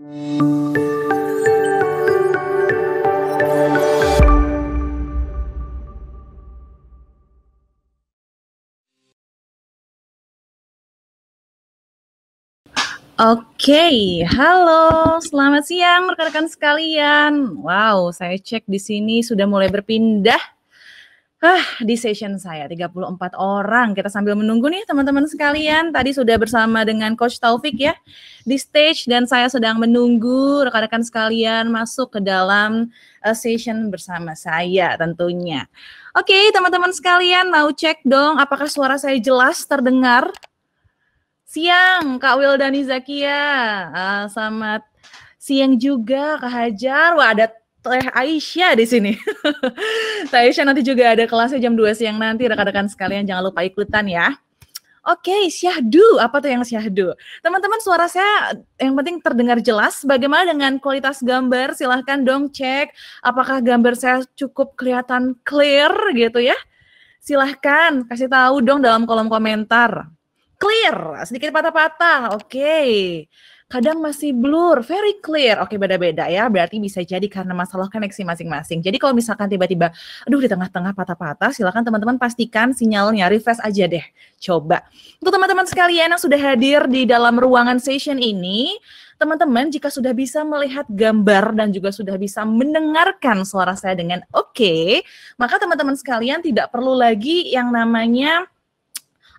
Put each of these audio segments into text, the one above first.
Oke, okay. halo, selamat siang rekan-rekan sekalian. Wow, saya cek di sini sudah mulai berpindah Ah, di session saya 34 orang. Kita sambil menunggu nih teman-teman sekalian. Tadi sudah bersama dengan Coach Taufik ya di stage dan saya sedang menunggu rekan-rekan sekalian masuk ke dalam uh, session bersama saya tentunya. Oke, okay, teman-teman sekalian mau cek dong apakah suara saya jelas terdengar? Siang Kak Wildani Zakia. Uh, eh, selamat siang juga Kak Hajar. Wah, ada Teh Aisyah di sini. Teh Aisyah nanti juga ada kelasnya jam 2 siang nanti rekan-rekan sekalian jangan lupa ikutan ya. Oke, okay, syahdu. Apa tuh yang syahdu? Teman-teman, suara saya yang penting terdengar jelas. Bagaimana dengan kualitas gambar? Silahkan dong cek apakah gambar saya cukup kelihatan clear gitu ya. Silahkan kasih tahu dong dalam kolom komentar. Clear, sedikit patah-patah. Oke. Okay kadang masih blur, very clear. Oke, beda-beda ya. Berarti bisa jadi karena masalah koneksi masing-masing. Jadi kalau misalkan tiba-tiba, aduh di tengah-tengah patah-patah, silakan teman-teman pastikan sinyalnya refresh aja deh. Coba. Untuk teman-teman sekalian yang sudah hadir di dalam ruangan session ini, teman-teman jika sudah bisa melihat gambar dan juga sudah bisa mendengarkan suara saya dengan oke, okay, maka teman-teman sekalian tidak perlu lagi yang namanya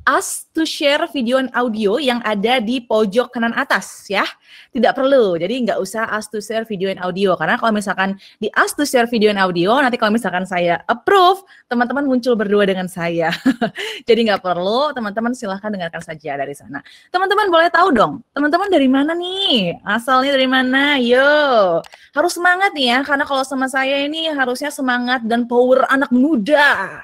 ask to share video and audio yang ada di pojok kanan atas ya. Tidak perlu, jadi nggak usah ask to share video and audio. Karena kalau misalkan di ask to share video and audio, nanti kalau misalkan saya approve, teman-teman muncul berdua dengan saya. jadi nggak perlu, teman-teman silahkan dengarkan saja dari sana. Teman-teman boleh tahu dong, teman-teman dari mana nih? Asalnya dari mana? Yo, harus semangat nih ya, karena kalau sama saya ini harusnya semangat dan power anak muda.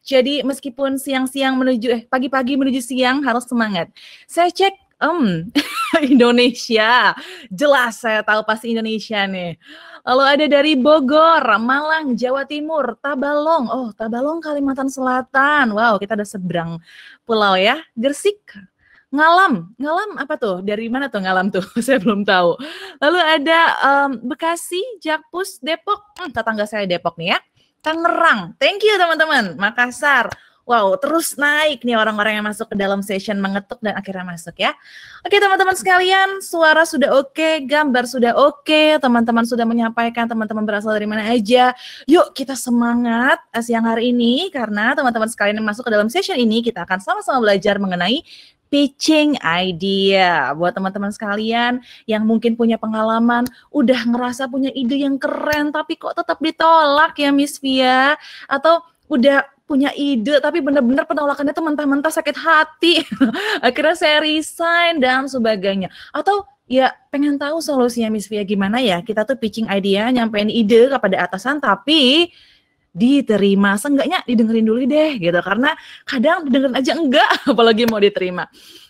Jadi meskipun siang-siang menuju eh pagi-pagi menuju siang harus semangat. Saya cek um, Indonesia. Jelas saya tahu pasti Indonesia nih. Lalu ada dari Bogor, Malang, Jawa Timur, Tabalong. Oh, Tabalong Kalimantan Selatan. Wow, kita ada seberang pulau ya. Gersik, Ngalam, ngalam apa tuh? Dari mana tuh ngalam tuh? saya belum tahu. Lalu ada um, Bekasi, Jakpus, Depok. Hmm, tetangga saya Depok nih ya. Tangerang. Thank you teman-teman. Makassar. Wow, terus naik nih orang-orang yang masuk ke dalam session mengetuk dan akhirnya masuk ya. Oke teman-teman sekalian, suara sudah oke, okay, gambar sudah oke, okay, teman-teman sudah menyampaikan teman-teman berasal dari mana aja. Yuk kita semangat eh, siang hari ini karena teman-teman sekalian yang masuk ke dalam session ini kita akan sama-sama belajar mengenai pitching idea buat teman-teman sekalian yang mungkin punya pengalaman, udah ngerasa punya ide yang keren tapi kok tetap ditolak ya Miss Via atau udah punya ide tapi benar-benar penolakannya tuh mentah-mentah sakit hati akhirnya saya resign dan sebagainya atau ya pengen tahu solusinya Miss Via gimana ya kita tuh pitching idea nyampein ide kepada atasan tapi diterima. Seenggaknya didengerin dulu deh gitu. Karena kadang didengerin aja enggak, apalagi mau diterima.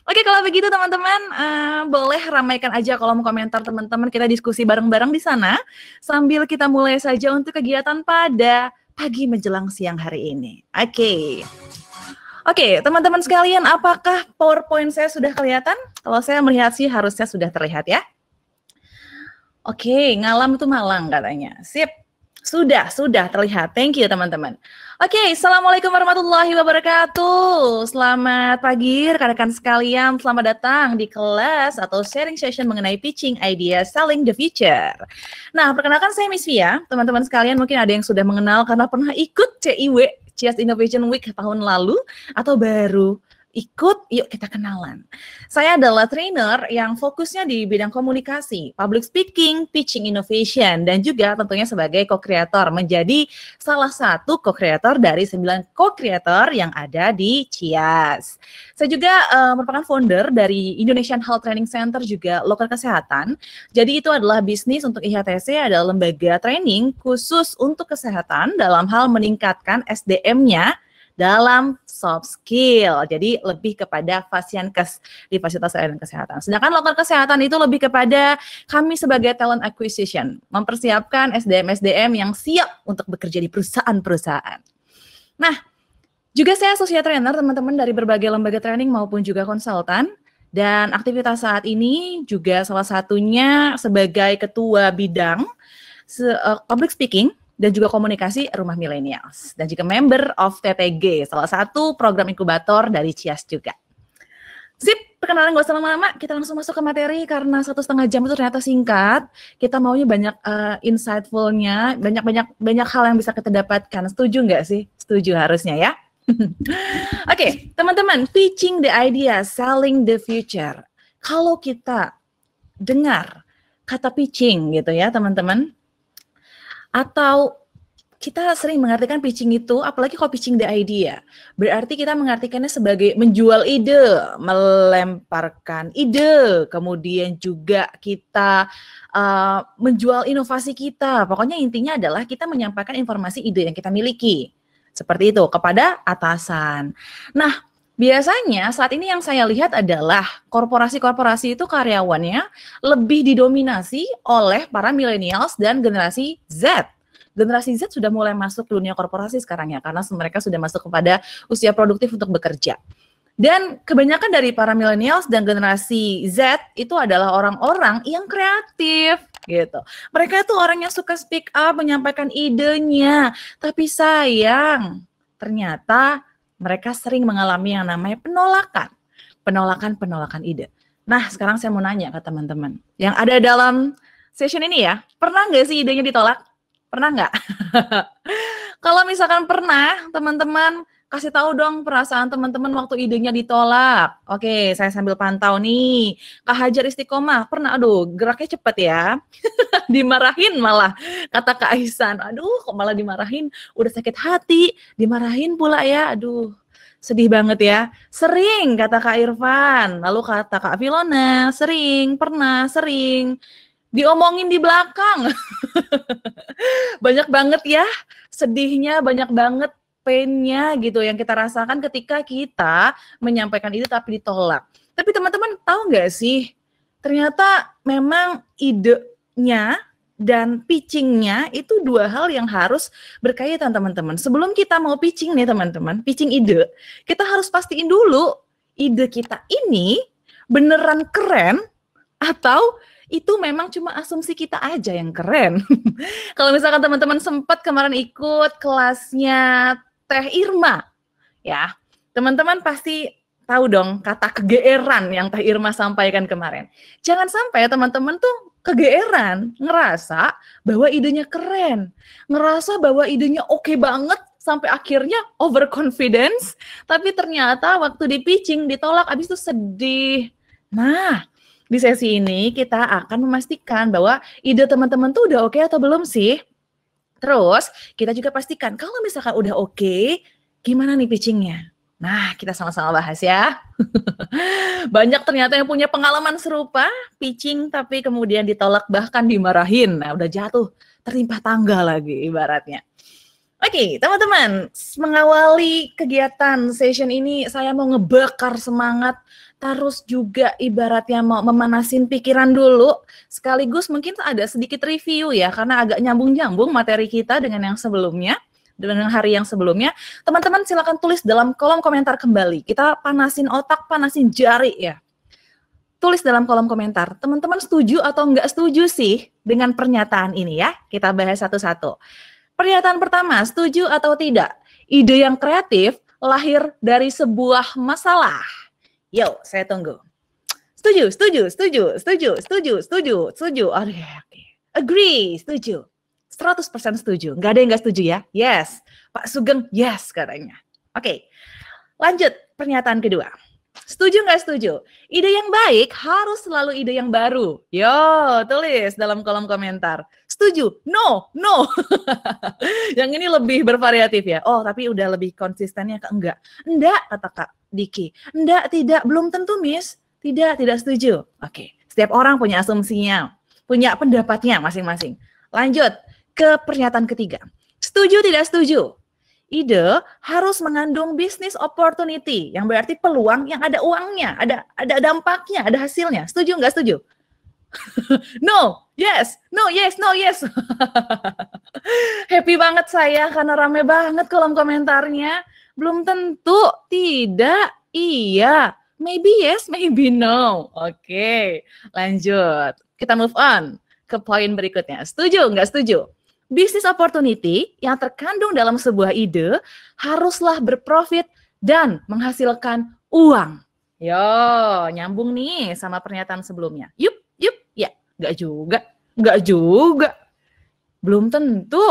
Oke kalau begitu teman-teman uh, boleh ramaikan aja kolom komentar teman-teman. Kita diskusi bareng-bareng di sana. Sambil kita mulai saja untuk kegiatan pada pagi menjelang siang hari ini. Oke. Okay. Oke, okay, teman-teman sekalian, apakah PowerPoint saya sudah kelihatan? Kalau saya melihat sih harusnya sudah terlihat ya. Oke, okay, ngalam itu malang katanya. Sip. Sudah, sudah terlihat. Thank you teman-teman. Oke, okay, Assalamualaikum warahmatullahi wabarakatuh. Selamat pagi rekan-rekan sekalian. Selamat datang di kelas atau sharing session mengenai pitching idea selling the future. Nah, perkenalkan saya Miss Via. Teman-teman sekalian mungkin ada yang sudah mengenal karena pernah ikut CIW, Cheers Innovation Week tahun lalu atau baru ikut yuk kita kenalan. Saya adalah trainer yang fokusnya di bidang komunikasi, public speaking, pitching innovation, dan juga tentunya sebagai co-creator, menjadi salah satu co-creator dari sembilan co-creator yang ada di CIAS. Saya juga uh, merupakan founder dari Indonesian Health Training Center juga lokal kesehatan. Jadi itu adalah bisnis untuk IHTC adalah lembaga training khusus untuk kesehatan dalam hal meningkatkan SDM-nya dalam soft skill. Jadi lebih kepada fasiankes di fasilitas layanan kesehatan. Sedangkan loker kesehatan itu lebih kepada kami sebagai talent acquisition, mempersiapkan SDM-SDM yang siap untuk bekerja di perusahaan-perusahaan. Nah, juga saya associate trainer teman-teman dari berbagai lembaga training maupun juga konsultan. Dan aktivitas saat ini juga salah satunya sebagai ketua bidang eh, public speaking dan juga komunikasi Rumah Millennials dan juga member of TPG, salah satu program inkubator dari CIAS juga. Sip, perkenalan gak usah lama-lama, kita langsung masuk ke materi karena satu setengah jam itu ternyata singkat. Kita maunya banyak uh, eh, insightful banyak-banyak banyak hal yang bisa kita dapatkan. Setuju nggak sih? Setuju harusnya ya. Oke, okay, teman-teman, pitching the idea, selling the future. Kalau kita dengar kata pitching gitu ya, teman-teman, atau kita sering mengartikan pitching itu, apalagi kalau pitching the idea, berarti kita mengartikannya sebagai menjual ide, melemparkan ide, kemudian juga kita uh, menjual inovasi kita. Pokoknya intinya adalah kita menyampaikan informasi ide yang kita miliki. Seperti itu kepada atasan. Nah, Biasanya saat ini yang saya lihat adalah korporasi-korporasi itu karyawannya lebih didominasi oleh para millennials dan generasi Z. Generasi Z sudah mulai masuk dunia korporasi sekarang ya karena mereka sudah masuk kepada usia produktif untuk bekerja. Dan kebanyakan dari para millennials dan generasi Z itu adalah orang-orang yang kreatif gitu. Mereka itu orang yang suka speak up, menyampaikan idenya. Tapi sayang, ternyata mereka sering mengalami yang namanya penolakan. Penolakan-penolakan ide. Nah, sekarang saya mau nanya ke teman-teman. Yang ada dalam session ini ya, pernah nggak sih idenya ditolak? Pernah nggak? Kalau misalkan pernah, teman-teman kasih tahu dong perasaan teman-teman waktu idenya ditolak. Oke, saya sambil pantau nih. Kak Hajar Istiqomah, pernah aduh geraknya cepet ya. dimarahin malah, kata Kak Aisan. Aduh, kok malah dimarahin? Udah sakit hati, dimarahin pula ya. Aduh, sedih banget ya. Sering, kata Kak Irfan. Lalu kata Kak Filona, sering, pernah, sering. Diomongin di belakang. banyak banget ya, sedihnya banyak banget painnya gitu yang kita rasakan ketika kita menyampaikan ide tapi ditolak. Tapi teman-teman tahu nggak sih ternyata memang idenya dan pitchingnya itu dua hal yang harus berkaitan teman-teman. Sebelum kita mau pitching nih teman-teman, pitching ide, kita harus pastiin dulu ide kita ini beneran keren atau itu memang cuma asumsi kita aja yang keren. Kalau misalkan teman-teman sempat kemarin ikut kelasnya Teh Irma. Ya, teman-teman pasti tahu dong kata kegeeran yang Teh Irma sampaikan kemarin. Jangan sampai teman-teman tuh kegeeran, ngerasa bahwa idenya keren, ngerasa bahwa idenya oke okay banget, sampai akhirnya overconfidence, tapi ternyata waktu di pitching ditolak, abis itu sedih. Nah, di sesi ini kita akan memastikan bahwa ide teman-teman tuh udah oke okay atau belum sih? Terus kita juga pastikan kalau misalkan udah oke, okay, gimana nih pitchingnya? Nah, kita sama-sama bahas ya. Banyak ternyata yang punya pengalaman serupa, pitching tapi kemudian ditolak bahkan dimarahin. Nah, udah jatuh, tertimpa tangga lagi ibaratnya. Oke, okay, teman-teman, mengawali kegiatan session ini saya mau ngebakar semangat terus juga ibaratnya mau memanasin pikiran dulu sekaligus mungkin ada sedikit review ya karena agak nyambung-nyambung materi kita dengan yang sebelumnya dengan hari yang sebelumnya. Teman-teman silakan tulis dalam kolom komentar kembali. Kita panasin otak, panasin jari ya. Tulis dalam kolom komentar, teman-teman setuju atau enggak setuju sih dengan pernyataan ini ya. Kita bahas satu-satu. Pernyataan pertama, setuju atau tidak? Ide yang kreatif lahir dari sebuah masalah. Yo, saya tunggu. Setuju, setuju, setuju, setuju, setuju, setuju, setuju. Aduh, okay. Agree, setuju. 100% setuju. Nggak ada yang nggak setuju ya? Yes. Pak Sugeng, yes katanya. Oke, okay. lanjut pernyataan kedua. Setuju nggak setuju? Ide yang baik harus selalu ide yang baru. Yo, tulis dalam kolom komentar setuju. No, no. yang ini lebih bervariatif ya. Oh, tapi udah lebih konsistennya ke enggak. Enggak, kata Kak Diki. Enggak, tidak, belum tentu, Miss. Tidak, tidak setuju. Oke, setiap orang punya asumsinya, punya pendapatnya masing-masing. Lanjut ke pernyataan ketiga. Setuju, tidak setuju. Ide harus mengandung bisnis opportunity, yang berarti peluang yang ada uangnya, ada ada dampaknya, ada hasilnya. Setuju, enggak setuju? no, yes, no, yes, no, yes. Happy banget saya karena rame banget kolom komentarnya. Belum tentu, tidak, iya, maybe yes, maybe no. Oke, okay, lanjut. Kita move on ke poin berikutnya. Setuju, nggak setuju? Bisnis opportunity yang terkandung dalam sebuah ide haruslah berprofit dan menghasilkan uang. Yo, nyambung nih sama pernyataan sebelumnya. Yup, gak juga. gak juga. Belum tentu.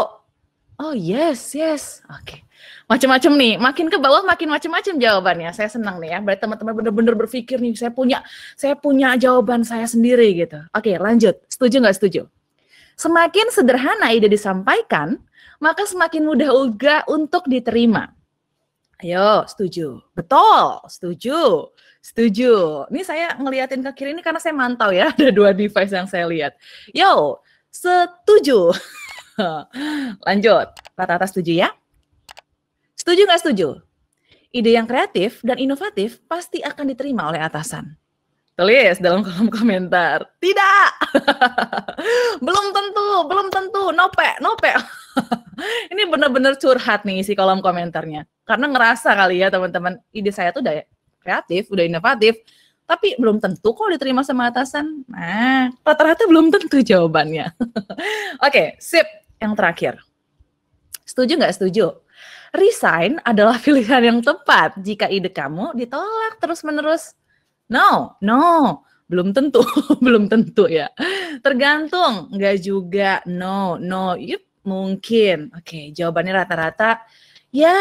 Oh yes, yes. Oke. Okay. Macam-macam nih. Makin ke bawah makin macam-macam jawabannya. Saya senang nih ya. Berarti teman-teman benar-benar berpikir nih. Saya punya saya punya jawaban saya sendiri gitu. Oke, lanjut. Setuju nggak setuju? Semakin sederhana ide disampaikan, maka semakin mudah juga untuk diterima. Ayo, setuju. Betul, setuju. Setuju. Ini saya ngeliatin ke kiri ini karena saya mantau ya, ada dua device yang saya lihat. Yo, setuju. Lanjut, rata-rata setuju ya? Setuju nggak setuju? Ide yang kreatif dan inovatif pasti akan diterima oleh atasan. Tulis dalam kolom komentar. Tidak. belum tentu, belum tentu. Nope, nope. ini benar-benar curhat nih isi kolom komentarnya. Karena ngerasa kali ya teman-teman, ide saya tuh kreatif, udah inovatif, tapi belum tentu kok diterima sama atasan. Nah, rata-rata belum tentu jawabannya. Oke, okay, sip. Yang terakhir. Setuju nggak setuju? Resign adalah pilihan yang tepat jika ide kamu ditolak terus-menerus. No, no, belum tentu, belum tentu ya. Tergantung, nggak juga. No, no, yup, mungkin. Oke, jawabannya rata-rata ya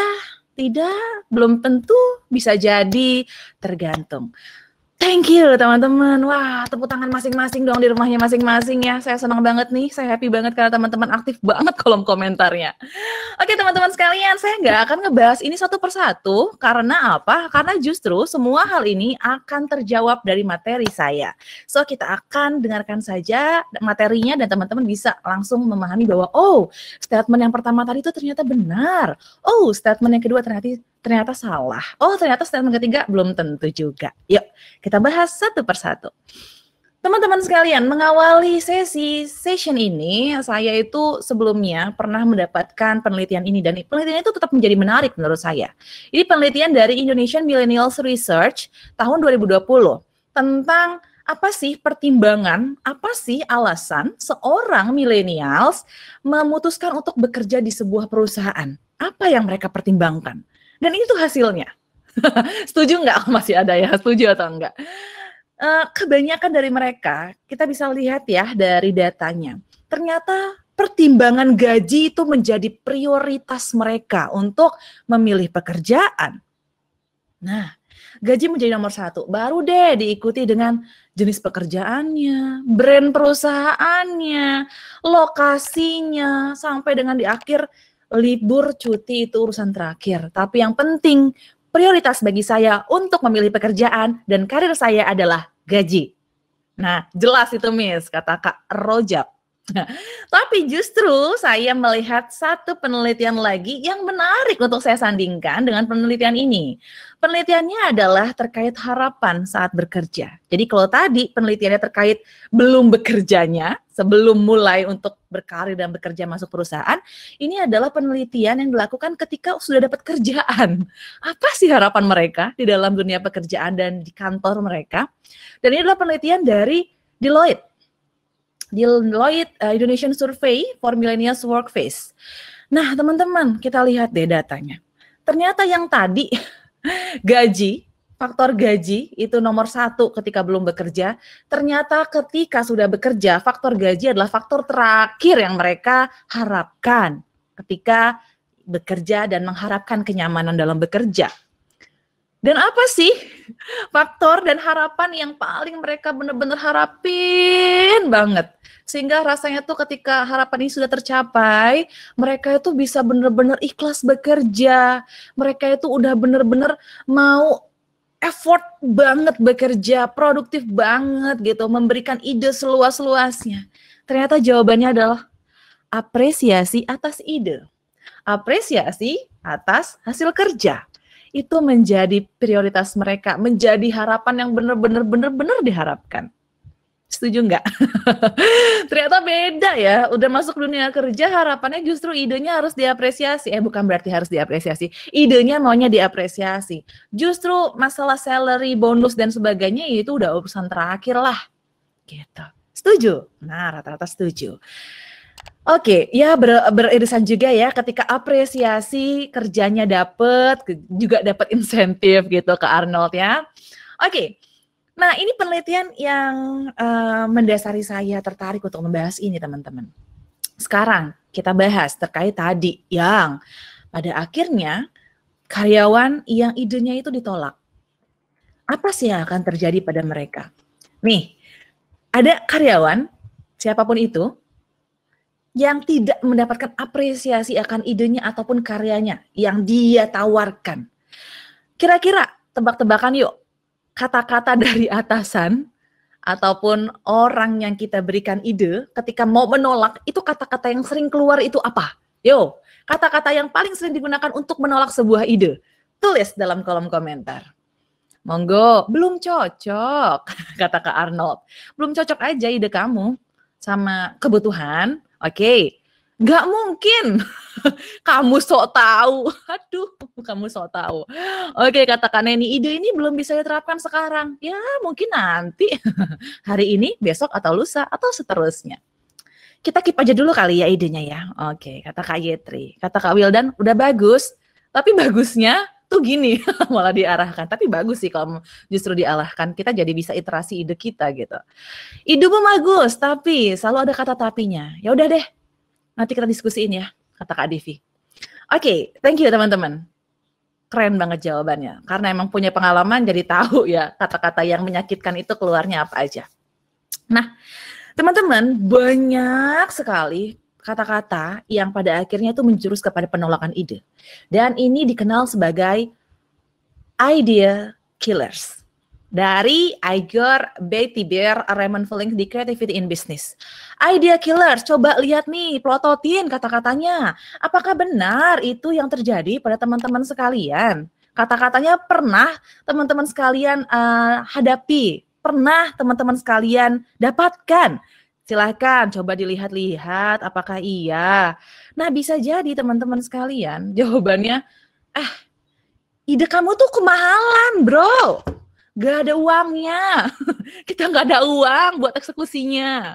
tidak, belum tentu, bisa jadi, tergantung. Thank you teman-teman. Wah, tepuk tangan masing-masing dong di rumahnya masing-masing ya. Saya senang banget nih, saya happy banget karena teman-teman aktif banget kolom komentarnya. Oke teman-teman sekalian, saya nggak akan ngebahas ini satu persatu. Karena apa? Karena justru semua hal ini akan terjawab dari materi saya. So, kita akan dengarkan saja materinya dan teman-teman bisa langsung memahami bahwa, oh, statement yang pertama tadi itu ternyata benar. Oh, statement yang kedua ternyata, ternyata salah. Oh, ternyata statement ketiga belum tentu juga. Yuk, kita bahas satu persatu. Teman-teman sekalian, mengawali sesi session ini, saya itu sebelumnya pernah mendapatkan penelitian ini, dan penelitian itu tetap menjadi menarik menurut saya. Ini penelitian dari Indonesian Millennials Research tahun 2020, tentang apa sih pertimbangan, apa sih alasan seorang millennials memutuskan untuk bekerja di sebuah perusahaan? Apa yang mereka pertimbangkan? Dan itu hasilnya. Setuju nggak? Masih ada ya? Setuju atau enggak? Eh, kebanyakan dari mereka, kita bisa lihat ya dari datanya. Ternyata pertimbangan gaji itu menjadi prioritas mereka untuk memilih pekerjaan. Nah, gaji menjadi nomor satu. Baru deh diikuti dengan jenis pekerjaannya, brand perusahaannya, lokasinya, sampai dengan di akhir libur cuti itu urusan terakhir. Tapi yang penting, prioritas bagi saya untuk memilih pekerjaan dan karir saya adalah gaji. Nah, jelas itu Miss, kata Kak Rojak. tapi justru saya melihat satu penelitian lagi yang menarik untuk saya sandingkan dengan penelitian ini. Penelitiannya adalah terkait harapan saat bekerja. Jadi kalau tadi penelitiannya terkait belum bekerjanya, sebelum mulai untuk berkarir dan bekerja masuk perusahaan, ini adalah penelitian yang dilakukan ketika sudah dapat kerjaan. Apa sih harapan mereka di dalam dunia pekerjaan dan di kantor mereka? Dan ini adalah penelitian dari Deloitte. Deloitte eh, Indonesian Survey for Millennials Workplace. Nah, teman-teman, kita lihat deh datanya. Ternyata yang tadi gaji faktor gaji itu nomor satu ketika belum bekerja. Ternyata ketika sudah bekerja, faktor gaji adalah faktor terakhir yang mereka harapkan ketika bekerja dan mengharapkan kenyamanan dalam bekerja. Dan apa sih faktor dan harapan yang paling mereka benar-benar harapin banget? Sehingga rasanya tuh ketika harapan ini sudah tercapai, mereka itu bisa benar-benar ikhlas bekerja. Mereka itu udah benar-benar mau effort banget bekerja, produktif banget gitu, memberikan ide seluas-luasnya. Ternyata jawabannya adalah apresiasi atas ide. Apresiasi atas hasil kerja itu menjadi prioritas mereka, menjadi harapan yang benar-benar benar-benar diharapkan. Setuju nggak? Ternyata beda ya. Udah masuk dunia kerja harapannya justru idenya harus diapresiasi. Eh bukan berarti harus diapresiasi. Idenya maunya diapresiasi. Justru masalah salary, bonus dan sebagainya ya itu udah urusan terakhir lah. Gitu. Setuju? Nah rata-rata setuju. Oke, okay, ya ber, beririsan juga ya ketika apresiasi kerjanya dapat juga dapat insentif gitu ke Arnold ya. Oke. Okay. Nah, ini penelitian yang uh, mendasari saya tertarik untuk membahas ini, teman-teman. Sekarang kita bahas terkait tadi yang pada akhirnya karyawan yang idenya itu ditolak. Apa sih yang akan terjadi pada mereka? Nih, ada karyawan siapapun itu yang tidak mendapatkan apresiasi akan idenya ataupun karyanya yang dia tawarkan. Kira-kira tebak-tebakan yuk, kata-kata dari atasan ataupun orang yang kita berikan ide ketika mau menolak itu kata-kata yang sering keluar itu apa? Yo, kata-kata yang paling sering digunakan untuk menolak sebuah ide. Tulis dalam kolom komentar. Monggo, belum cocok, kata Kak Arnold. Belum cocok aja ide kamu sama kebutuhan, Oke. Okay. nggak mungkin. kamu sok tahu. Aduh, kamu sok tahu. Oke, katakan ini ide ini belum bisa diterapkan sekarang. Ya, mungkin nanti. Hari ini, besok atau lusa atau seterusnya. Kita keep aja dulu kali ya idenya ya. Oke, kata Kak Yetri. Kata Kak Wildan, udah bagus. Tapi bagusnya tuh gini malah diarahkan. Tapi bagus sih kalau justru dialahkan. kita jadi bisa iterasi ide kita gitu. Idemu bagus tapi selalu ada kata tapinya. Ya udah deh. Nanti kita diskusiin ya kata Kak Divi. Oke, okay, thank you teman-teman. Keren banget jawabannya. Karena emang punya pengalaman jadi tahu ya kata-kata yang menyakitkan itu keluarnya apa aja. Nah, teman-teman banyak sekali kata-kata yang pada akhirnya itu menjurus kepada penolakan ide. Dan ini dikenal sebagai idea killers. Dari Igor Bear Raymond Fillings di Creativity in Business. Idea killers, coba lihat nih, plototin kata-katanya. Apakah benar itu yang terjadi pada teman-teman sekalian? Kata-katanya pernah teman-teman sekalian uh, hadapi, pernah teman-teman sekalian dapatkan Silahkan coba dilihat-lihat apakah iya. Nah bisa jadi teman-teman sekalian jawabannya, ah ide kamu tuh kemahalan bro. Gak ada uangnya. Kita gak ada uang buat eksekusinya.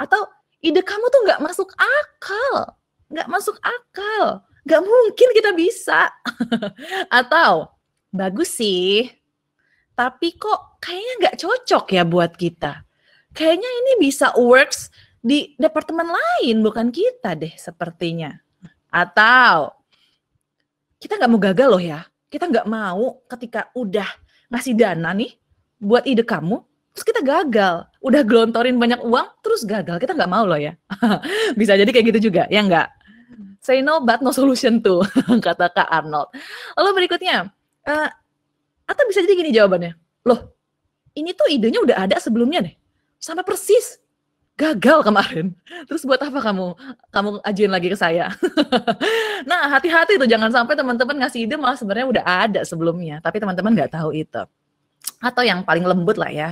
Atau ide kamu tuh gak masuk akal. Gak masuk akal. Gak mungkin kita bisa. Atau bagus sih, tapi kok kayaknya gak cocok ya buat kita kayaknya ini bisa works di departemen lain bukan kita deh sepertinya. Atau kita nggak mau gagal loh ya. Kita nggak mau ketika udah ngasih dana nih buat ide kamu, terus kita gagal. Udah gelontorin banyak uang, terus gagal. Kita nggak mau loh ya. Bisa jadi kayak gitu juga, ya nggak? Say no but no solution tuh, kata Kak Arnold. Lalu berikutnya, uh, atau bisa jadi gini jawabannya. Loh, ini tuh idenya udah ada sebelumnya deh sama persis gagal kemarin. Terus buat apa kamu kamu ajuin lagi ke saya? nah, hati-hati tuh jangan sampai teman-teman ngasih ide malah sebenarnya udah ada sebelumnya, tapi teman-teman nggak tahu itu. Atau yang paling lembut lah ya.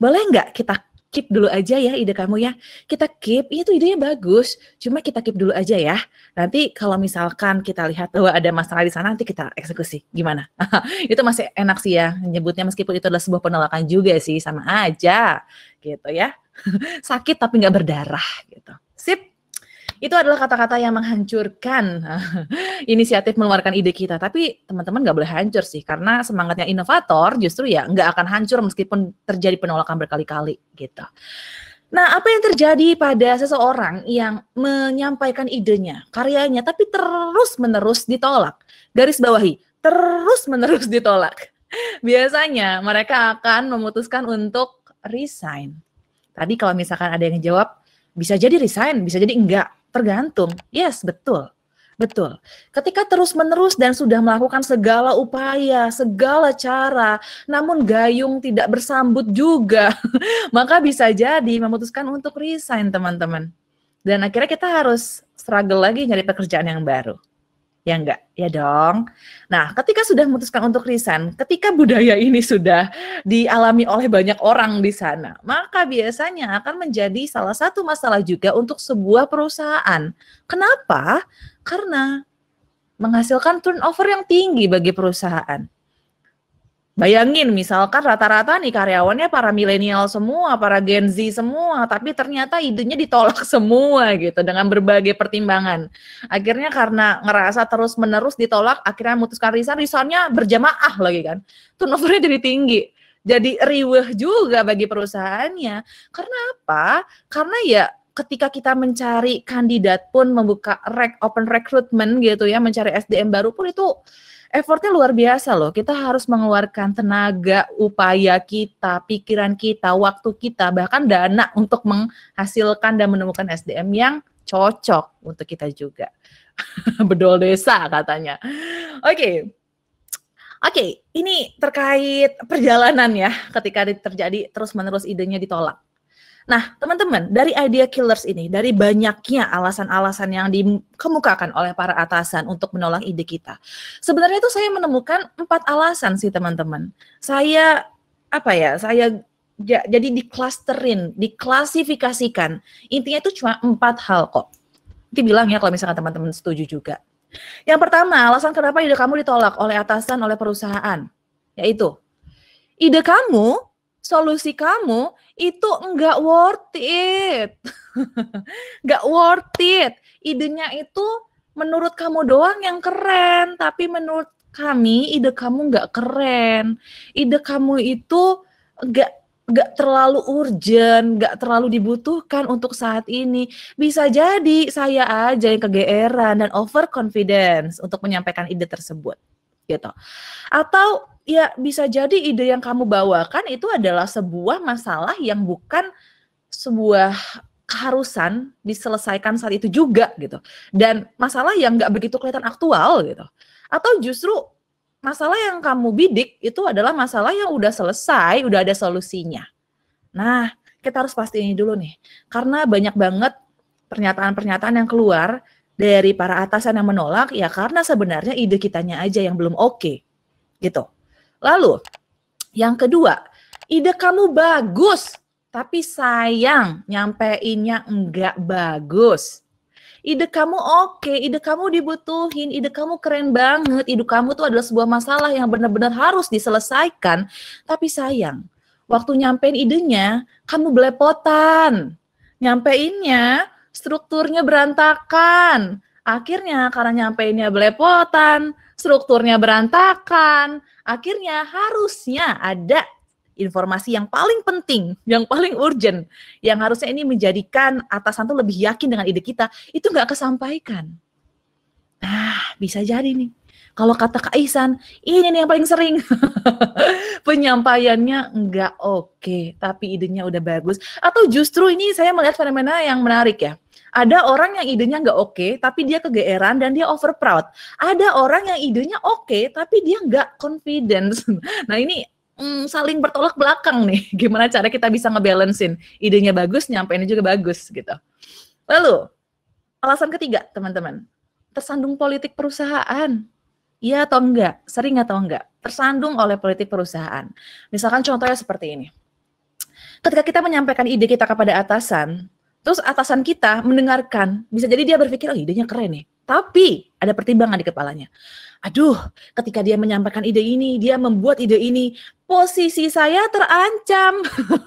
Boleh nggak kita keep dulu aja ya ide kamu ya. Kita keep, itu iya idenya bagus, cuma kita keep dulu aja ya. Nanti kalau misalkan kita lihat bahwa ada masalah di sana, nanti kita eksekusi. Gimana? itu masih enak sih ya, nyebutnya meskipun itu adalah sebuah penolakan juga sih, sama aja gitu ya. Sakit tapi nggak berdarah gitu. Sip itu adalah kata-kata yang menghancurkan inisiatif mengeluarkan ide kita. Tapi teman-teman nggak boleh hancur sih, karena semangatnya inovator justru ya nggak akan hancur meskipun terjadi penolakan berkali-kali gitu. Nah, apa yang terjadi pada seseorang yang menyampaikan idenya, karyanya, tapi terus-menerus ditolak? Garis bawahi, terus-menerus ditolak. Biasanya mereka akan memutuskan untuk resign? Tadi kalau misalkan ada yang jawab, bisa jadi resign, bisa jadi enggak, tergantung. Yes, betul. Betul. Ketika terus-menerus dan sudah melakukan segala upaya, segala cara, namun gayung tidak bersambut juga, maka bisa jadi memutuskan untuk resign, teman-teman. Dan akhirnya kita harus struggle lagi nyari pekerjaan yang baru. Ya enggak, ya dong. Nah, ketika sudah memutuskan untuk resign, ketika budaya ini sudah dialami oleh banyak orang di sana, maka biasanya akan menjadi salah satu masalah juga untuk sebuah perusahaan. Kenapa? Karena menghasilkan turnover yang tinggi bagi perusahaan. Bayangin misalkan rata-rata nih karyawannya para milenial semua, para Gen Z semua, tapi ternyata idenya ditolak semua gitu dengan berbagai pertimbangan. Akhirnya karena ngerasa terus-menerus ditolak, akhirnya memutuskan resign, resignnya berjamaah lagi kan. Turnovernya jadi tinggi. Jadi riweh juga bagi perusahaannya. Karena apa? Karena ya ketika kita mencari kandidat pun membuka rek open recruitment gitu ya, mencari SDM baru pun itu effortnya luar biasa loh. Kita harus mengeluarkan tenaga, upaya kita, pikiran kita, waktu kita, bahkan dana untuk menghasilkan dan menemukan SDM yang cocok untuk kita juga. Bedol desa katanya. Oke. Okay. Oke, okay, ini terkait perjalanan ya ketika terjadi terus-menerus idenya ditolak. Nah, teman-teman, dari idea killers ini, dari banyaknya alasan-alasan yang dikemukakan oleh para atasan untuk menolak ide kita, sebenarnya itu saya menemukan empat alasan sih teman-teman. Saya apa ya? Saya ya, jadi diklasterin, diklasifikasikan. Intinya itu cuma empat hal kok. Nanti bilang ya kalau misalkan teman-teman setuju juga. Yang pertama, alasan kenapa ide kamu ditolak oleh atasan, oleh perusahaan, yaitu ide kamu solusi kamu itu enggak worth it. enggak worth it. Idenya itu menurut kamu doang yang keren, tapi menurut kami ide kamu enggak keren. Ide kamu itu enggak enggak terlalu urgent, nggak terlalu dibutuhkan untuk saat ini. Bisa jadi saya aja yang kegeeran dan over confidence untuk menyampaikan ide tersebut, gitu. Atau ya bisa jadi ide yang kamu bawakan itu adalah sebuah masalah yang bukan sebuah keharusan diselesaikan saat itu juga gitu. Dan masalah yang nggak begitu kelihatan aktual gitu. Atau justru masalah yang kamu bidik itu adalah masalah yang udah selesai, udah ada solusinya. Nah, kita harus pasti ini dulu nih. Karena banyak banget pernyataan-pernyataan yang keluar dari para atasan yang menolak ya karena sebenarnya ide kitanya aja yang belum oke. Okay, gitu. Lalu, yang kedua, ide kamu bagus, tapi sayang nyampeinnya enggak bagus. Ide kamu oke, okay, ide kamu dibutuhin, ide kamu keren banget, ide kamu tuh adalah sebuah masalah yang benar-benar harus diselesaikan, tapi sayang waktu nyampein idenya kamu belepotan. Nyampeinnya strukturnya berantakan. Akhirnya karena nyampeinnya belepotan, strukturnya berantakan, akhirnya harusnya ada informasi yang paling penting, yang paling urgent, yang harusnya ini menjadikan atasan tuh lebih yakin dengan ide kita, itu nggak kesampaikan. Nah, bisa jadi nih. Kalau kata Kak Ihsan, ini yang paling sering. Penyampaiannya nggak oke, okay, tapi idenya udah bagus. Atau justru ini saya melihat fenomena yang menarik ya. Ada orang yang idenya nggak oke, okay, tapi dia kegeeran dan dia over proud. Ada orang yang idenya oke, okay, tapi dia nggak confidence. Nah ini mm, saling bertolak belakang nih. Gimana cara kita bisa ngebalancein idenya bagus, nyampe ini juga bagus gitu. Lalu alasan ketiga teman-teman, tersandung politik perusahaan. Iya atau enggak, sering atau enggak, tersandung oleh politik perusahaan. Misalkan contohnya seperti ini. Ketika kita menyampaikan ide kita kepada atasan, Terus atasan kita mendengarkan, bisa jadi dia berpikir, oh idenya keren nih. Tapi ada pertimbangan di kepalanya. Aduh, ketika dia menyampaikan ide ini, dia membuat ide ini, posisi saya terancam.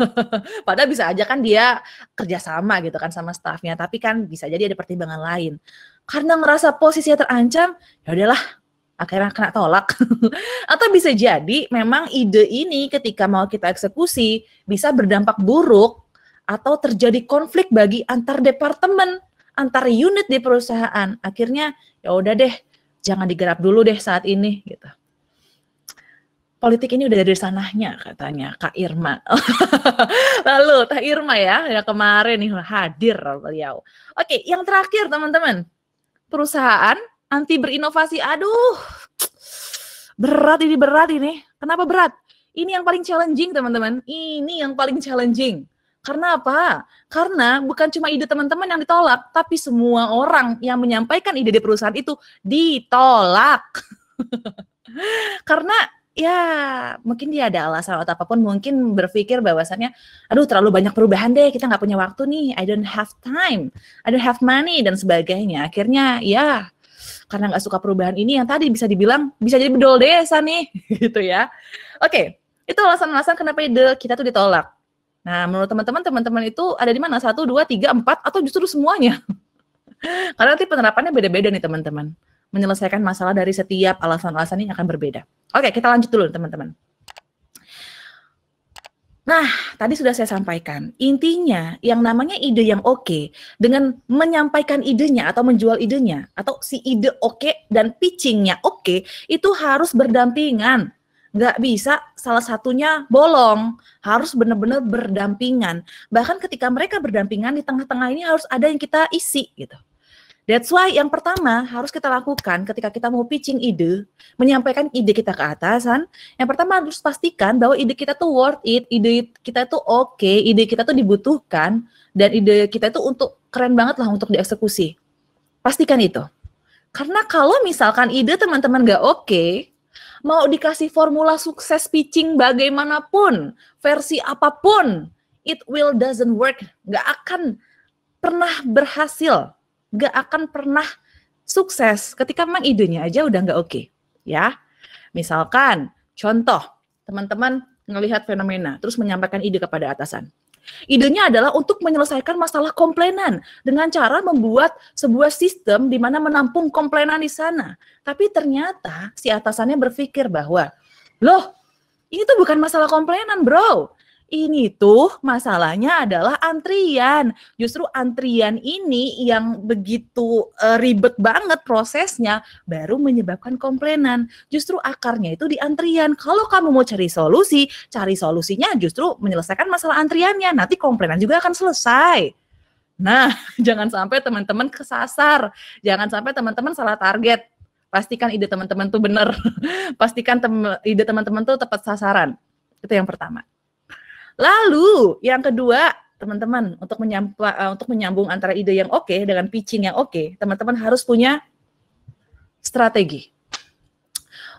Padahal bisa aja kan dia kerjasama gitu kan sama staffnya, tapi kan bisa jadi ada pertimbangan lain. Karena ngerasa posisinya terancam, ya udahlah akhirnya kena tolak. Atau bisa jadi memang ide ini ketika mau kita eksekusi bisa berdampak buruk atau terjadi konflik bagi antar departemen, antar unit di perusahaan. Akhirnya ya udah deh, jangan digerap dulu deh saat ini gitu. Politik ini udah dari sanahnya katanya Kak Irma. Lalu Kak Irma ya, ya kemarin nih hadir beliau. Oke, yang terakhir teman-teman. Perusahaan anti berinovasi. Aduh. Berat ini berat ini. Kenapa berat? Ini yang paling challenging, teman-teman. Ini yang paling challenging. Karena apa? Karena bukan cuma ide teman-teman yang ditolak, tapi semua orang yang menyampaikan ide di perusahaan itu ditolak. Karena ya mungkin dia ada alasan atau apapun mungkin berpikir bahwasannya aduh terlalu banyak perubahan deh kita nggak punya waktu nih I don't have time I don't have money dan sebagainya akhirnya ya karena nggak suka perubahan ini yang tadi bisa dibilang bisa jadi bedol desa nih gitu ya oke okay, itu alasan-alasan kenapa ide kita tuh ditolak Nah, menurut teman-teman, teman-teman itu ada di mana? Satu, dua, tiga, empat, atau justru semuanya? Karena nanti penerapannya beda-beda nih teman-teman. Menyelesaikan masalah dari setiap alasan-alasan ini akan berbeda. Oke, kita lanjut dulu teman-teman. Nah, tadi sudah saya sampaikan, intinya yang namanya ide yang oke okay, dengan menyampaikan idenya atau menjual idenya atau si ide oke okay dan pitchingnya oke okay, itu harus berdampingan nggak bisa salah satunya bolong harus benar-benar berdampingan bahkan ketika mereka berdampingan di tengah-tengah ini harus ada yang kita isi gitu That's why yang pertama harus kita lakukan ketika kita mau pitching ide, menyampaikan ide kita ke atasan, yang pertama harus pastikan bahwa ide kita tuh worth it, ide kita tuh oke, okay, ide kita tuh dibutuhkan, dan ide kita itu untuk keren banget lah untuk dieksekusi. Pastikan itu. Karena kalau misalkan ide teman-teman gak oke, okay, mau dikasih formula sukses pitching bagaimanapun, versi apapun, it will doesn't work. Gak akan pernah berhasil, gak akan pernah sukses ketika memang idenya aja udah nggak oke. Okay, ya, misalkan contoh teman-teman ngelihat fenomena, terus menyampaikan ide kepada atasan Idenya adalah untuk menyelesaikan masalah komplainan dengan cara membuat sebuah sistem di mana menampung komplainan di sana. Tapi ternyata si atasannya berpikir bahwa, loh ini tuh bukan masalah komplainan bro, ini tuh masalahnya adalah antrian. Justru antrian ini yang begitu e, ribet banget prosesnya baru menyebabkan komplainan. Justru akarnya itu di antrian. Kalau kamu mau cari solusi, cari solusinya justru menyelesaikan masalah antriannya. Nanti komplainan juga akan selesai. Nah, jangan sampai teman-teman kesasar. Jangan sampai teman-teman salah target. Pastikan ide teman-teman tuh benar. Pastikan tem ide teman-teman tuh tepat sasaran. Itu yang pertama. Lalu yang kedua, teman-teman untuk menyampa, uh, untuk menyambung antara ide yang oke okay dengan pitching yang oke, okay, teman-teman harus punya strategi.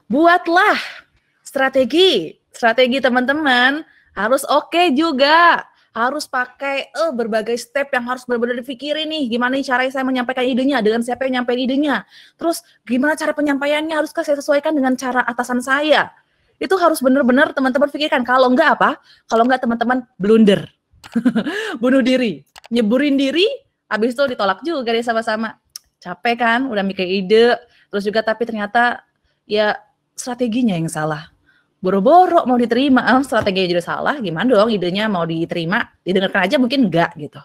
Buatlah strategi. Strategi teman-teman harus oke okay juga. Harus pakai eh, berbagai step yang harus benar-benar dipikirin nih. Gimana cara saya menyampaikan idenya, dengan siapa yang menyampaikan idenya. Terus gimana cara penyampaiannya haruskah saya sesuaikan dengan cara atasan saya itu harus benar-benar teman-teman pikirkan. Kalau enggak apa? Kalau enggak teman-teman blunder. Bunuh diri. Nyeburin diri, habis itu ditolak juga deh sama-sama. Capek kan, udah mikir ide, terus juga tapi ternyata ya strateginya yang salah. Boro-boro mau diterima, ah, strateginya jadi salah, gimana dong idenya mau diterima, didengarkan aja mungkin enggak gitu.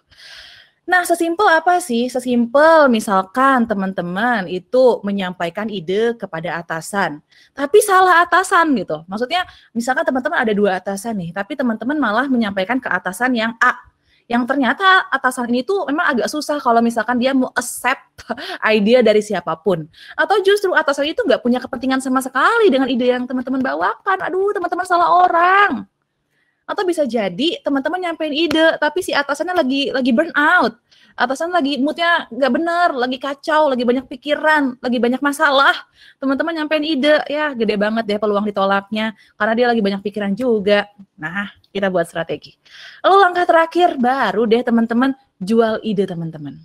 Nah, sesimpel apa sih? Sesimpel misalkan teman-teman itu menyampaikan ide kepada atasan, tapi salah atasan gitu. Maksudnya, misalkan teman-teman ada dua atasan nih, tapi teman-teman malah menyampaikan ke atasan yang A. Yang ternyata atasan ini tuh memang agak susah kalau misalkan dia mau accept ide dari siapapun. Atau justru atasan itu nggak punya kepentingan sama sekali dengan ide yang teman-teman bawakan. Aduh, teman-teman salah orang atau bisa jadi teman-teman nyampein ide tapi si atasannya lagi lagi burn out atasan lagi moodnya nggak bener, lagi kacau, lagi banyak pikiran, lagi banyak masalah. Teman-teman nyampein ide, ya gede banget deh peluang ditolaknya karena dia lagi banyak pikiran juga. Nah, kita buat strategi. Lalu langkah terakhir baru deh teman-teman jual ide teman-teman.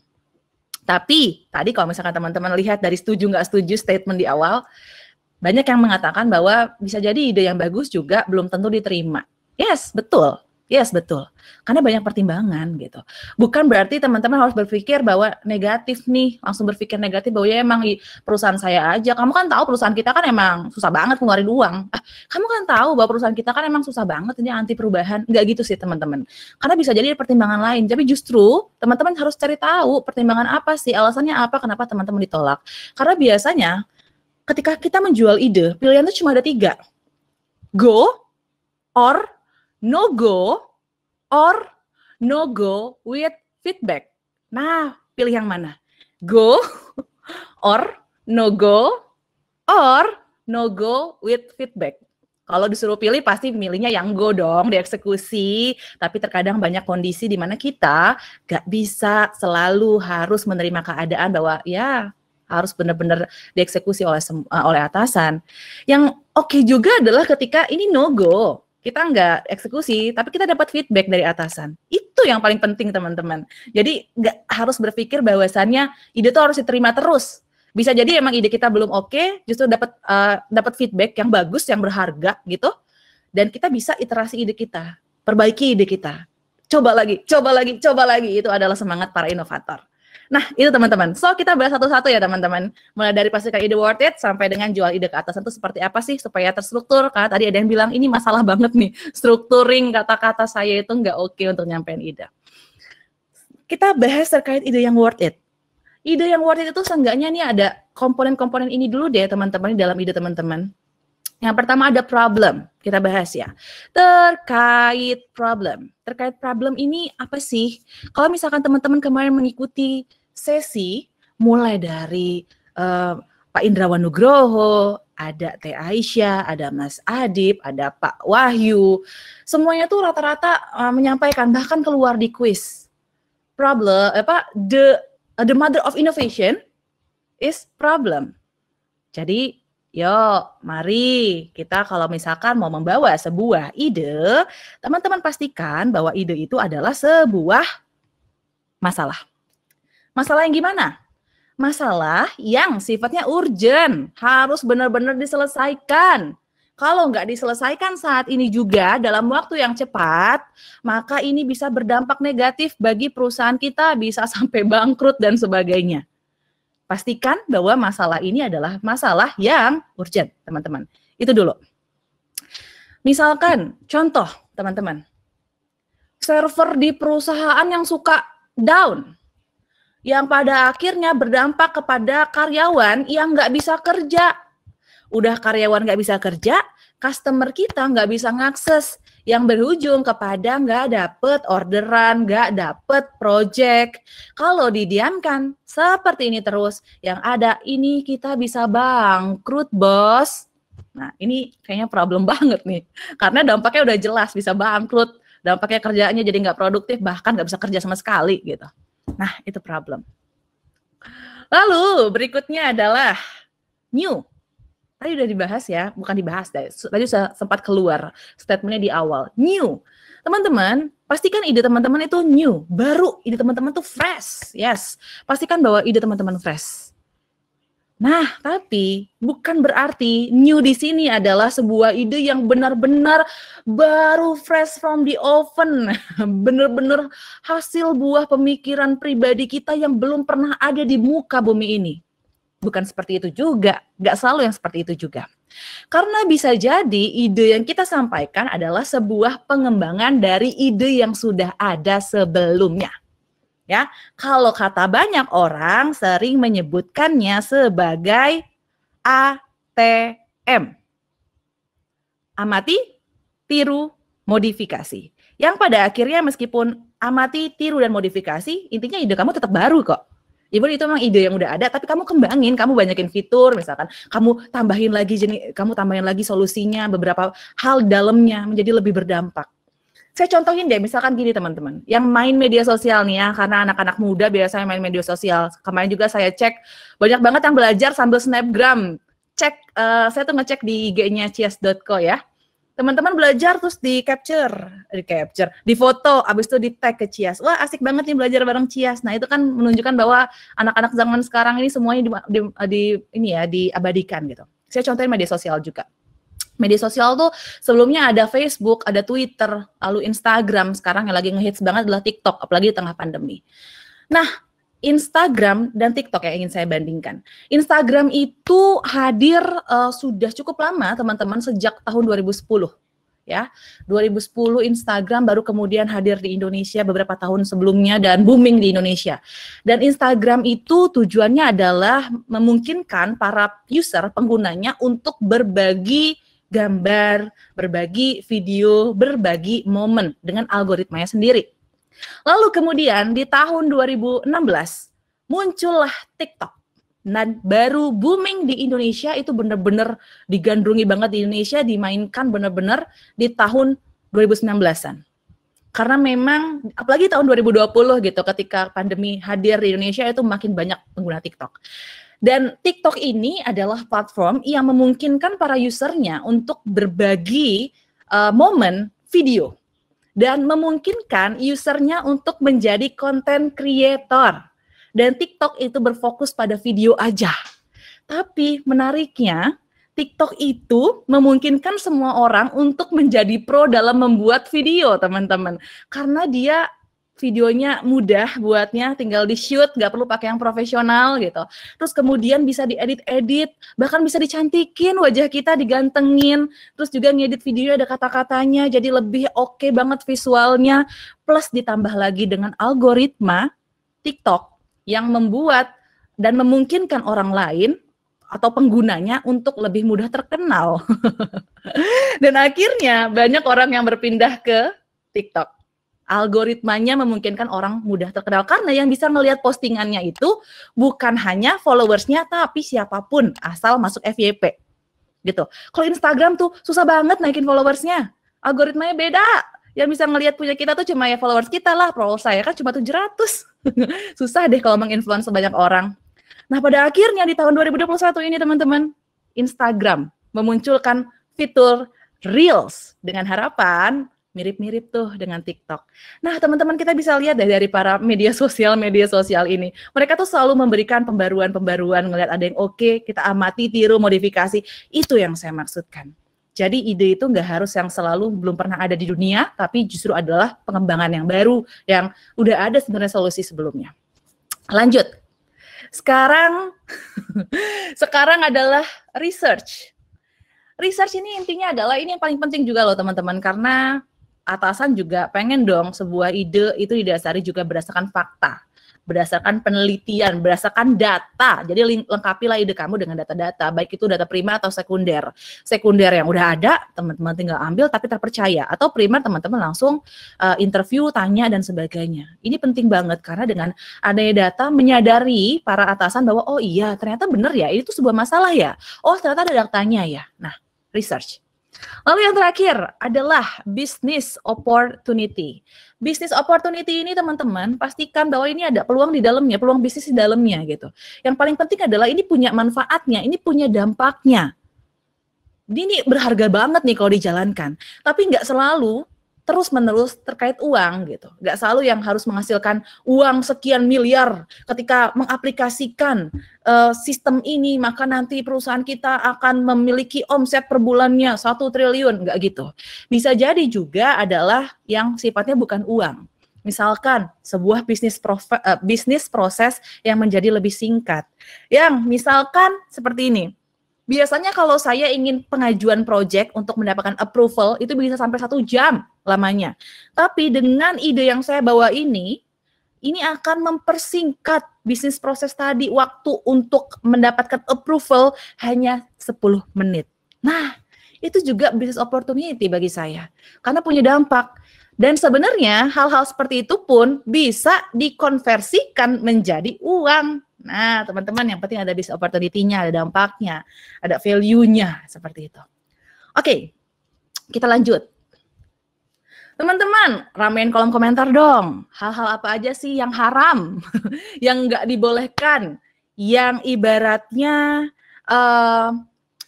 Tapi tadi kalau misalkan teman-teman lihat dari setuju nggak setuju statement di awal, banyak yang mengatakan bahwa bisa jadi ide yang bagus juga belum tentu diterima. Yes, betul. Yes, betul. Karena banyak pertimbangan gitu. Bukan berarti teman-teman harus berpikir bahwa negatif nih, langsung berpikir negatif bahwa ya emang perusahaan saya aja. Kamu kan tahu perusahaan kita kan emang susah banget ngeluarin uang. Ah, kamu kan tahu bahwa perusahaan kita kan emang susah banget ini anti perubahan. Enggak gitu sih teman-teman. Karena bisa jadi pertimbangan lain. Tapi justru teman-teman harus cari tahu pertimbangan apa sih, alasannya apa, kenapa teman-teman ditolak. Karena biasanya ketika kita menjual ide, pilihan itu cuma ada tiga. Go or no go or no go with feedback. Nah, pilih yang mana? Go or no go or no go with feedback. Kalau disuruh pilih pasti milihnya yang go dong, dieksekusi. Tapi terkadang banyak kondisi di mana kita gak bisa selalu harus menerima keadaan bahwa ya harus benar-benar dieksekusi oleh eh, oleh atasan. Yang oke okay juga adalah ketika ini no go kita nggak eksekusi, tapi kita dapat feedback dari atasan. Itu yang paling penting teman-teman. Jadi nggak harus berpikir bahwasannya ide itu harus diterima terus. Bisa jadi emang ide kita belum oke, okay, justru dapat uh, dapat feedback yang bagus, yang berharga gitu. Dan kita bisa iterasi ide kita, perbaiki ide kita. Coba lagi, coba lagi, coba lagi. Itu adalah semangat para inovator. Nah, itu teman-teman. So, kita bahas satu-satu ya teman-teman. Mulai dari pastikan ide worth it sampai dengan jual ide ke atasan itu seperti apa sih supaya terstruktur. Karena tadi ada yang bilang ini masalah banget nih. Structuring kata-kata saya itu nggak oke okay untuk nyampein ide. Kita bahas terkait ide yang worth it. Ide yang worth it itu seenggaknya nih ada komponen-komponen ini dulu deh teman-teman dalam ide teman-teman. Yang pertama ada problem, kita bahas ya. Terkait problem. Terkait problem ini apa sih? Kalau misalkan teman-teman kemarin mengikuti sesi mulai dari uh, Pak Indrawan Nugroho, ada Teh Aisyah, ada Mas Adib, ada Pak Wahyu. Semuanya tuh rata-rata uh, menyampaikan bahkan keluar di quiz. Problem eh, apa the uh, the mother of innovation is problem. Jadi Yuk, mari kita kalau misalkan mau membawa sebuah ide, teman-teman pastikan bahwa ide itu adalah sebuah masalah. Masalah yang gimana? Masalah yang sifatnya urgent, harus benar-benar diselesaikan. Kalau nggak diselesaikan saat ini juga dalam waktu yang cepat, maka ini bisa berdampak negatif bagi perusahaan kita, bisa sampai bangkrut dan sebagainya. Pastikan bahwa masalah ini adalah masalah yang urgent, teman-teman. Itu dulu. Misalkan, contoh, teman-teman. Server di perusahaan yang suka down. Yang pada akhirnya berdampak kepada karyawan yang nggak bisa kerja. Udah karyawan nggak bisa kerja, customer kita nggak bisa ngakses yang berujung kepada nggak dapet orderan, nggak dapet project. Kalau didiamkan seperti ini terus, yang ada ini kita bisa bangkrut bos. Nah ini kayaknya problem banget nih, karena dampaknya udah jelas bisa bangkrut, dampaknya kerjanya jadi nggak produktif, bahkan nggak bisa kerja sama sekali gitu. Nah itu problem. Lalu berikutnya adalah new tadi udah dibahas ya, bukan dibahas deh. Tadi sudah sempat keluar statementnya di awal. New. Teman-teman, pastikan ide teman-teman itu new, baru. Ide teman-teman tuh fresh. Yes. Pastikan bahwa ide teman-teman fresh. Nah, tapi bukan berarti new di sini adalah sebuah ide yang benar-benar baru fresh from the oven. Benar-benar hasil buah pemikiran pribadi kita yang belum pernah ada di muka bumi ini bukan seperti itu juga, nggak selalu yang seperti itu juga. Karena bisa jadi ide yang kita sampaikan adalah sebuah pengembangan dari ide yang sudah ada sebelumnya. Ya, kalau kata banyak orang sering menyebutkannya sebagai ATM. Amati, tiru, modifikasi. Yang pada akhirnya meskipun amati, tiru dan modifikasi, intinya ide kamu tetap baru kok Even itu emang ide yang udah ada, tapi kamu kembangin, kamu banyakin fitur, misalkan kamu tambahin lagi jenis, kamu tambahin lagi solusinya, beberapa hal dalamnya menjadi lebih berdampak. Saya contohin deh, misalkan gini teman-teman, yang main media sosial nih ya, karena anak-anak muda biasanya main media sosial. Kemarin juga saya cek banyak banget yang belajar sambil snapgram. Cek, uh, saya tuh ngecek di IG-nya cias.co ya teman-teman belajar terus di capture, di capture, di foto, abis itu di tag ke Cias. Wah asik banget nih belajar bareng Cias. Nah itu kan menunjukkan bahwa anak-anak zaman sekarang ini semuanya di, di, di ini ya diabadikan gitu. Saya contohin media sosial juga. Media sosial tuh sebelumnya ada Facebook, ada Twitter, lalu Instagram. Sekarang yang lagi ngehits banget adalah TikTok, apalagi di tengah pandemi. Nah, Instagram dan TikTok yang ingin saya bandingkan. Instagram itu hadir uh, sudah cukup lama teman-teman sejak tahun 2010 ya. 2010 Instagram baru kemudian hadir di Indonesia beberapa tahun sebelumnya dan booming di Indonesia. Dan Instagram itu tujuannya adalah memungkinkan para user penggunanya untuk berbagi gambar, berbagi video, berbagi momen dengan algoritmanya sendiri Lalu kemudian di tahun 2016 muncullah TikTok. Dan nah, baru booming di Indonesia itu benar-benar digandrungi banget di Indonesia, dimainkan benar-benar di tahun 2019-an. Karena memang apalagi tahun 2020 gitu ketika pandemi hadir di Indonesia itu makin banyak pengguna TikTok. Dan TikTok ini adalah platform yang memungkinkan para usernya untuk berbagi uh, momen video dan memungkinkan usernya untuk menjadi konten creator. Dan TikTok itu berfokus pada video aja. Tapi menariknya, TikTok itu memungkinkan semua orang untuk menjadi pro dalam membuat video, teman-teman. Karena dia videonya mudah buatnya, tinggal di shoot, nggak perlu pakai yang profesional gitu. Terus kemudian bisa diedit-edit, bahkan bisa dicantikin wajah kita, digantengin. Terus juga ngedit videonya ada kata-katanya, jadi lebih oke okay banget visualnya. Plus ditambah lagi dengan algoritma TikTok yang membuat dan memungkinkan orang lain atau penggunanya untuk lebih mudah terkenal. dan akhirnya banyak orang yang berpindah ke TikTok algoritmanya memungkinkan orang mudah terkenal karena yang bisa melihat postingannya itu bukan hanya followersnya tapi siapapun asal masuk FYP gitu. Kalau Instagram tuh susah banget naikin followersnya, algoritmanya beda. Yang bisa ngelihat punya kita tuh cuma ya followers kita lah, pro saya kan cuma 700. susah deh kalau menginfluence banyak orang. Nah pada akhirnya di tahun 2021 ini teman-teman, Instagram memunculkan fitur Reels dengan harapan mirip-mirip tuh dengan TikTok. Nah, teman-teman kita bisa lihat deh dari para media sosial media sosial ini. Mereka tuh selalu memberikan pembaruan-pembaruan, ngelihat ada yang oke, okay, kita amati, tiru, modifikasi. Itu yang saya maksudkan. Jadi ide itu nggak harus yang selalu belum pernah ada di dunia, tapi justru adalah pengembangan yang baru yang udah ada sebenarnya solusi sebelumnya. Lanjut. Sekarang sekarang adalah research. Research ini intinya adalah ini yang paling penting juga loh teman-teman karena atasan juga pengen dong sebuah ide itu didasari juga berdasarkan fakta, berdasarkan penelitian, berdasarkan data. Jadi lengkapi lah ide kamu dengan data-data, baik itu data primer atau sekunder. Sekunder yang udah ada, teman-teman tinggal ambil tapi terpercaya atau primer teman-teman langsung uh, interview, tanya dan sebagainya. Ini penting banget karena dengan adanya data menyadari para atasan bahwa oh iya, ternyata benar ya, ini tuh sebuah masalah ya. Oh, ternyata ada datanya ya. Nah, research Lalu yang terakhir adalah business opportunity. Business opportunity ini teman-teman pastikan bahwa ini ada peluang di dalamnya, peluang bisnis di dalamnya gitu. Yang paling penting adalah ini punya manfaatnya, ini punya dampaknya. Ini berharga banget nih kalau dijalankan. Tapi nggak selalu terus menerus terkait uang gitu. Gak selalu yang harus menghasilkan uang sekian miliar ketika mengaplikasikan uh, sistem ini maka nanti perusahaan kita akan memiliki omset per bulannya satu triliun nggak gitu. Bisa jadi juga adalah yang sifatnya bukan uang. Misalkan sebuah bisnis profe, uh, bisnis proses yang menjadi lebih singkat. Yang misalkan seperti ini Biasanya kalau saya ingin pengajuan project untuk mendapatkan approval itu bisa sampai satu jam lamanya. Tapi dengan ide yang saya bawa ini, ini akan mempersingkat bisnis proses tadi waktu untuk mendapatkan approval hanya 10 menit. Nah, itu juga bisnis opportunity bagi saya karena punya dampak. Dan sebenarnya hal-hal seperti itu pun bisa dikonversikan menjadi uang. Nah, teman-teman yang penting ada bis opportunity-nya, ada dampaknya, ada value-nya seperti itu. Oke, kita lanjut. Teman-teman, ramein kolom komentar dong. Hal-hal apa aja sih yang haram, yang nggak dibolehkan, yang ibaratnya uh,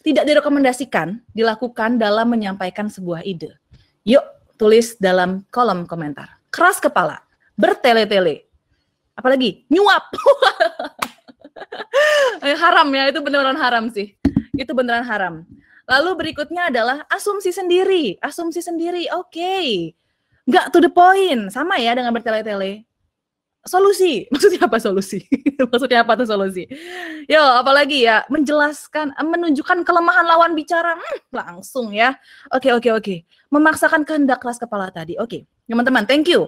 tidak direkomendasikan dilakukan dalam menyampaikan sebuah ide. Yuk, tulis dalam kolom komentar. Keras kepala, bertele-tele, apalagi nyuap. Eh, haram ya, itu beneran haram sih. Itu beneran haram. Lalu berikutnya adalah asumsi sendiri. Asumsi sendiri, oke. Okay. Nggak to the point. Sama ya dengan bertele-tele. Solusi. Maksudnya apa solusi? Maksudnya apa tuh solusi? Yo, apalagi ya, menjelaskan, menunjukkan kelemahan lawan bicara. Hmm, langsung ya. Oke, okay, oke, okay, oke. Okay. Memaksakan kehendak kelas kepala tadi. Oke, okay. teman-teman, thank you.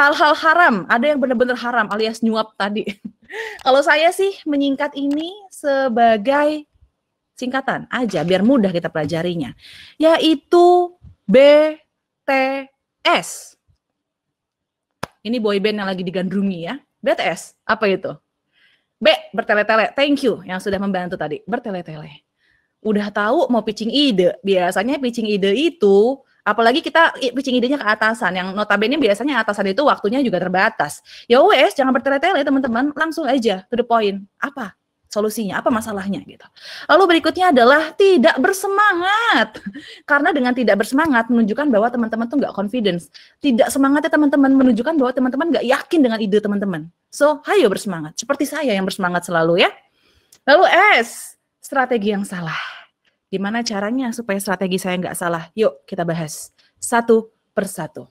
Hal-hal haram, ada yang benar-benar haram alias nyuap tadi. Kalau saya sih menyingkat ini sebagai singkatan aja biar mudah kita pelajarinya, yaitu BTS. Ini boyband yang lagi digandrungi ya. BTS, apa itu? B, bertele-tele. Thank you yang sudah membantu tadi. Bertele-tele. Udah tahu mau pitching ide. Biasanya pitching ide itu apalagi kita pitching idenya ke atasan yang notabene biasanya atasan itu waktunya juga terbatas ya wes jangan bertele-tele teman-teman langsung aja to the point apa solusinya apa masalahnya gitu lalu berikutnya adalah tidak bersemangat karena dengan tidak bersemangat menunjukkan bahwa teman-teman tuh nggak confidence tidak semangatnya teman-teman menunjukkan bahwa teman-teman nggak yakin dengan ide teman-teman so ayo bersemangat seperti saya yang bersemangat selalu ya lalu S strategi yang salah Gimana caranya supaya strategi saya nggak salah? Yuk kita bahas satu persatu.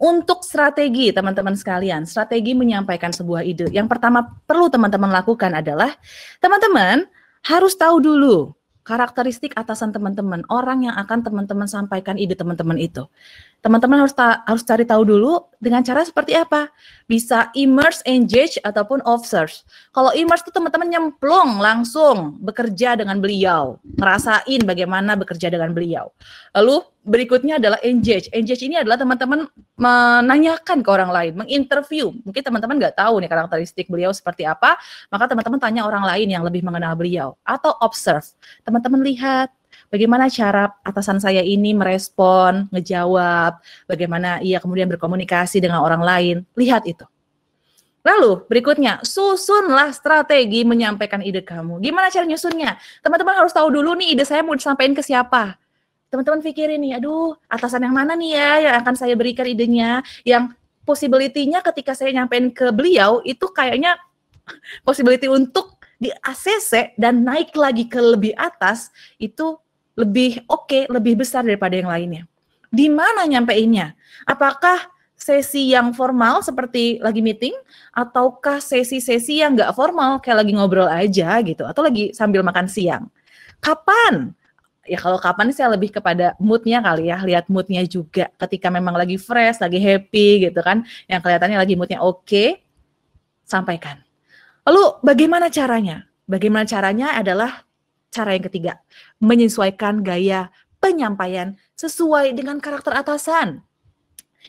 Untuk strategi, teman-teman sekalian, strategi menyampaikan sebuah ide. Yang pertama perlu teman-teman lakukan adalah teman-teman harus tahu dulu karakteristik atasan teman-teman, orang yang akan teman-teman sampaikan ide teman-teman itu. Teman-teman harus ta harus cari tahu dulu dengan cara seperti apa. Bisa immerse, engage ataupun observe. Kalau immerse itu teman-teman nyemplung langsung bekerja dengan beliau, ngerasain bagaimana bekerja dengan beliau. Lalu berikutnya adalah engage. Engage ini adalah teman-teman menanyakan ke orang lain, menginterview. Mungkin teman-teman nggak tahu nih karakteristik beliau seperti apa, maka teman-teman tanya orang lain yang lebih mengenal beliau. Atau observe, teman-teman lihat bagaimana cara atasan saya ini merespon, ngejawab, bagaimana ia kemudian berkomunikasi dengan orang lain. Lihat itu. Lalu berikutnya, susunlah strategi menyampaikan ide kamu. Gimana cara nyusunnya? Teman-teman harus tahu dulu nih ide saya mau disampaikan ke siapa teman-teman pikirin nih, aduh atasan yang mana nih ya yang akan saya berikan idenya, yang possibility-nya ketika saya nyampein ke beliau itu kayaknya possibility untuk di ACC dan naik lagi ke lebih atas itu lebih oke, okay, lebih besar daripada yang lainnya. Di mana nyampeinnya? Apakah sesi yang formal seperti lagi meeting ataukah sesi-sesi yang nggak formal kayak lagi ngobrol aja gitu atau lagi sambil makan siang? Kapan ya kalau kapan sih lebih kepada moodnya kali ya lihat moodnya juga ketika memang lagi fresh lagi happy gitu kan yang kelihatannya lagi moodnya oke okay, sampaikan lalu bagaimana caranya bagaimana caranya adalah cara yang ketiga menyesuaikan gaya penyampaian sesuai dengan karakter atasan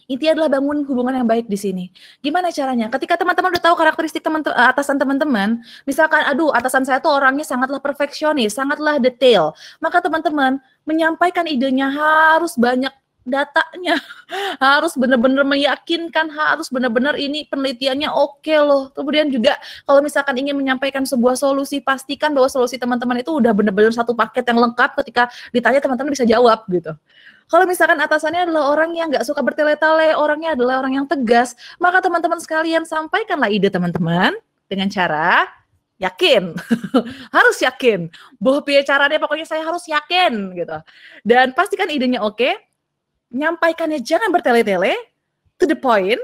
Intinya adalah bangun hubungan yang baik di sini. Gimana caranya? Ketika teman-teman udah tahu karakteristik teman -teman, eh, atasan teman-teman, misalkan aduh atasan saya tuh orangnya sangatlah perfeksionis, sangatlah detail, maka teman-teman menyampaikan idenya harus banyak datanya harus benar-benar meyakinkan harus benar-benar ini penelitiannya oke okay loh kemudian juga kalau misalkan ingin menyampaikan sebuah solusi pastikan bahwa solusi teman-teman itu udah benar-benar satu paket yang lengkap ketika ditanya teman-teman bisa jawab gitu kalau misalkan atasannya adalah orang yang nggak suka bertele-tele, orangnya adalah orang yang tegas, maka teman-teman sekalian sampaikanlah ide teman-teman dengan cara yakin harus yakin bahwa pia caranya pokoknya saya harus yakin gitu dan pastikan idenya oke okay, nyampaikannya jangan bertele-tele to the point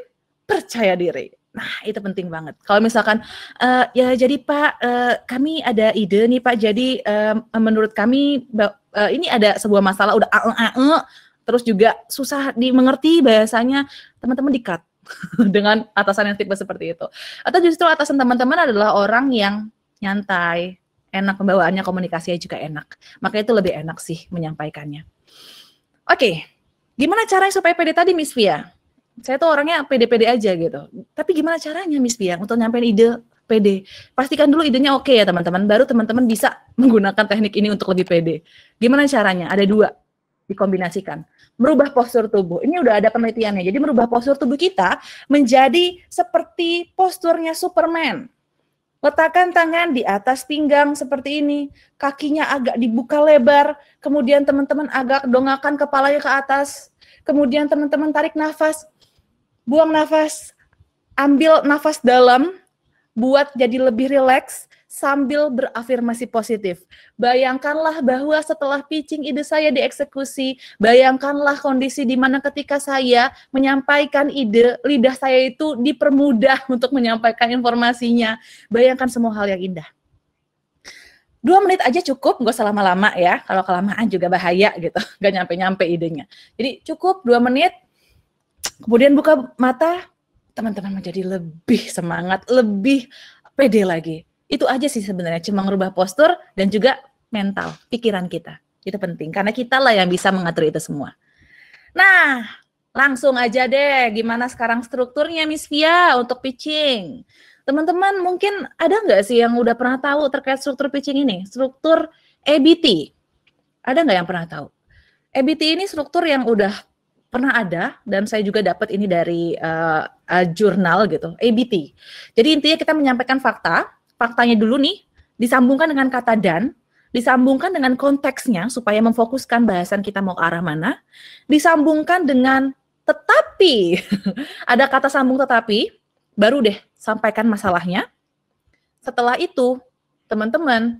percaya diri nah itu penting banget kalau misalkan uh, ya jadi pak uh, kami ada ide nih pak jadi uh, menurut kami uh, ini ada sebuah masalah udah -a -e, terus juga susah dimengerti bahasanya teman-teman dikat dengan atasan yang tipe seperti itu atau justru atasan teman-teman adalah orang yang nyantai enak pembawaannya komunikasinya juga enak maka itu lebih enak sih menyampaikannya oke okay. gimana caranya supaya pede tadi Miss Via saya tuh orangnya pede-pede aja gitu tapi gimana caranya Miss Via untuk nyampein ide pede. Pastikan dulu idenya oke ya teman-teman, baru teman-teman bisa menggunakan teknik ini untuk lebih pede. Gimana caranya? Ada dua, dikombinasikan. Merubah postur tubuh. Ini udah ada penelitiannya. Jadi merubah postur tubuh kita menjadi seperti posturnya Superman. Letakkan tangan di atas pinggang seperti ini, kakinya agak dibuka lebar, kemudian teman-teman agak dongakan kepalanya ke atas, kemudian teman-teman tarik nafas, buang nafas, ambil nafas dalam, buat jadi lebih rileks sambil berafirmasi positif. Bayangkanlah bahwa setelah pitching ide saya dieksekusi, bayangkanlah kondisi di mana ketika saya menyampaikan ide, lidah saya itu dipermudah untuk menyampaikan informasinya. Bayangkan semua hal yang indah. Dua menit aja cukup, gak usah lama-lama ya. Kalau kelamaan juga bahaya gitu, gak nyampe-nyampe idenya. Jadi cukup dua menit, kemudian buka mata, teman-teman menjadi lebih semangat, lebih pede lagi. Itu aja sih sebenarnya, cuma merubah postur dan juga mental, pikiran kita. Itu penting, karena kita lah yang bisa mengatur itu semua. Nah, langsung aja deh, gimana sekarang strukturnya Miss Fia, untuk pitching? Teman-teman mungkin ada nggak sih yang udah pernah tahu terkait struktur pitching ini? Struktur EBT. Ada nggak yang pernah tahu? EBT ini struktur yang udah pernah ada dan saya juga dapat ini dari uh, uh, jurnal gitu ABT. Jadi intinya kita menyampaikan fakta, faktanya dulu nih disambungkan dengan kata dan, disambungkan dengan konteksnya supaya memfokuskan bahasan kita mau ke arah mana, disambungkan dengan tetapi ada kata sambung tetapi baru deh sampaikan masalahnya. Setelah itu teman-teman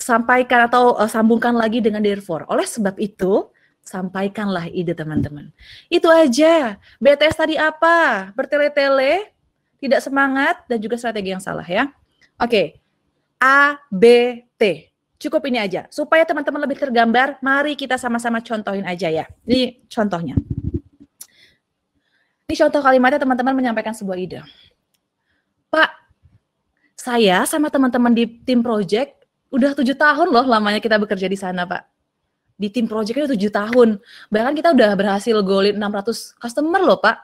sampaikan atau eh, sambungkan lagi dengan therefore. Oleh sebab itu sampaikanlah ide teman-teman. Itu aja. BTS tadi apa? Bertele-tele, tidak semangat, dan juga strategi yang salah ya. Oke, A, B, T. Cukup ini aja. Supaya teman-teman lebih tergambar, mari kita sama-sama contohin aja ya. Ini contohnya. Ini contoh kalimatnya teman-teman menyampaikan sebuah ide. Pak, saya sama teman-teman di tim project udah tujuh tahun loh lamanya kita bekerja di sana, Pak di tim projectnya itu 7 tahun. Bahkan kita udah berhasil golin 600 customer loh Pak.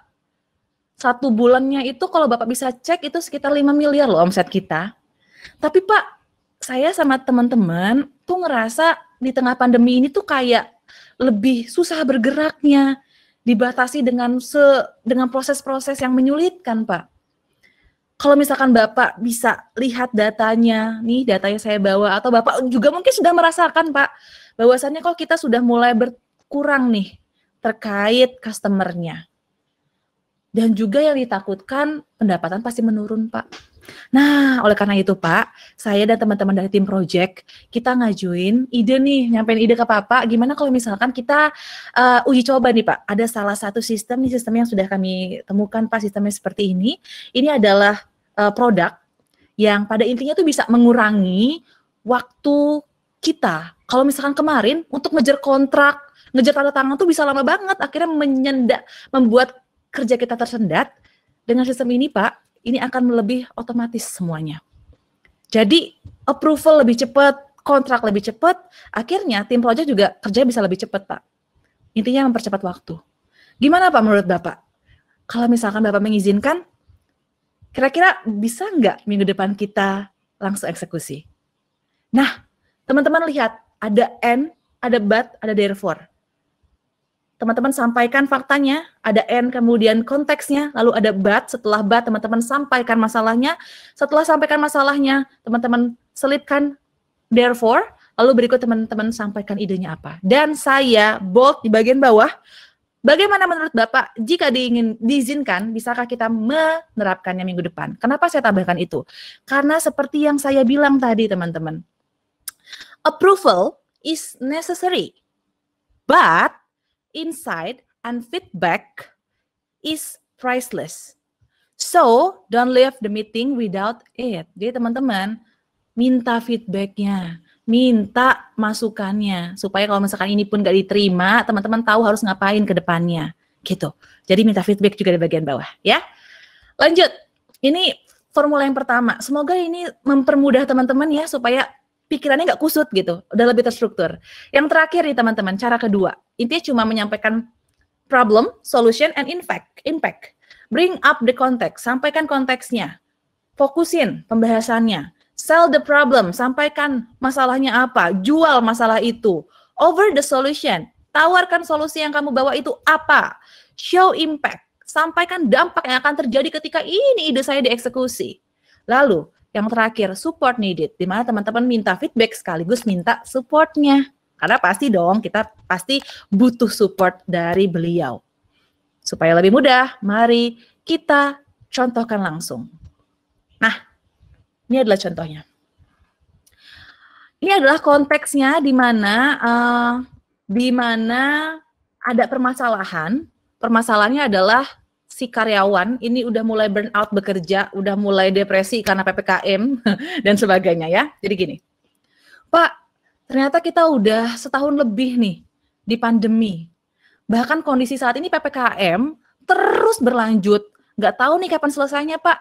Satu bulannya itu kalau Bapak bisa cek itu sekitar 5 miliar loh omset kita. Tapi Pak, saya sama teman-teman tuh ngerasa di tengah pandemi ini tuh kayak lebih susah bergeraknya, dibatasi dengan se dengan proses-proses yang menyulitkan, Pak kalau misalkan Bapak bisa lihat datanya, nih datanya saya bawa, atau Bapak juga mungkin sudah merasakan Pak, bahwasannya kok kita sudah mulai berkurang nih terkait customernya. Dan juga yang ditakutkan pendapatan pasti menurun Pak Nah, oleh karena itu Pak, saya dan teman-teman dari tim project, kita ngajuin ide nih, nyampein ide ke Papa, gimana kalau misalkan kita uh, uji coba nih Pak, ada salah satu sistem nih, sistem yang sudah kami temukan Pak, sistemnya seperti ini, ini adalah uh, produk yang pada intinya tuh bisa mengurangi waktu kita. Kalau misalkan kemarin untuk ngejar kontrak, ngejar tanda tangan tuh bisa lama banget, akhirnya menyenda, membuat kerja kita tersendat, dengan sistem ini Pak, ini akan lebih otomatis semuanya. Jadi approval lebih cepat, kontrak lebih cepat, akhirnya tim project juga kerja bisa lebih cepat, Pak. Intinya mempercepat waktu. Gimana Pak menurut Bapak? Kalau misalkan Bapak mengizinkan, kira-kira bisa nggak minggu depan kita langsung eksekusi? Nah, teman-teman lihat, ada N, ada but, ada therefore teman-teman sampaikan faktanya, ada n kemudian konteksnya, lalu ada but, setelah but teman-teman sampaikan masalahnya, setelah sampaikan masalahnya, teman-teman selipkan therefore, lalu berikut teman-teman sampaikan idenya apa. Dan saya bold di bagian bawah, bagaimana menurut Bapak jika diingin diizinkan, bisakah kita menerapkannya minggu depan? Kenapa saya tambahkan itu? Karena seperti yang saya bilang tadi teman-teman, approval is necessary, but insight and feedback is priceless. So, don't leave the meeting without it. Jadi teman-teman, minta feedbacknya, minta masukannya. Supaya kalau misalkan ini pun gak diterima, teman-teman tahu harus ngapain ke depannya. Gitu. Jadi minta feedback juga di bagian bawah ya. Lanjut, ini formula yang pertama. Semoga ini mempermudah teman-teman ya supaya pikirannya nggak kusut gitu, udah lebih terstruktur. Yang terakhir nih teman-teman, cara kedua, intinya cuma menyampaikan problem, solution, and impact. Impact. Bring up the context, sampaikan konteksnya, fokusin pembahasannya, sell the problem, sampaikan masalahnya apa, jual masalah itu, over the solution, tawarkan solusi yang kamu bawa itu apa, show impact, sampaikan dampak yang akan terjadi ketika ini ide saya dieksekusi. Lalu, yang terakhir, support needed. Di teman-teman minta feedback sekaligus minta supportnya. Karena pasti dong kita pasti butuh support dari beliau. Supaya lebih mudah, mari kita contohkan langsung. Nah, ini adalah contohnya. Ini adalah konteksnya di mana uh, di mana ada permasalahan. Permasalahannya adalah si karyawan ini udah mulai burnout bekerja, udah mulai depresi karena PPKM dan sebagainya ya. Jadi gini, Pak, ternyata kita udah setahun lebih nih di pandemi. Bahkan kondisi saat ini PPKM terus berlanjut. Nggak tahu nih kapan selesainya, Pak.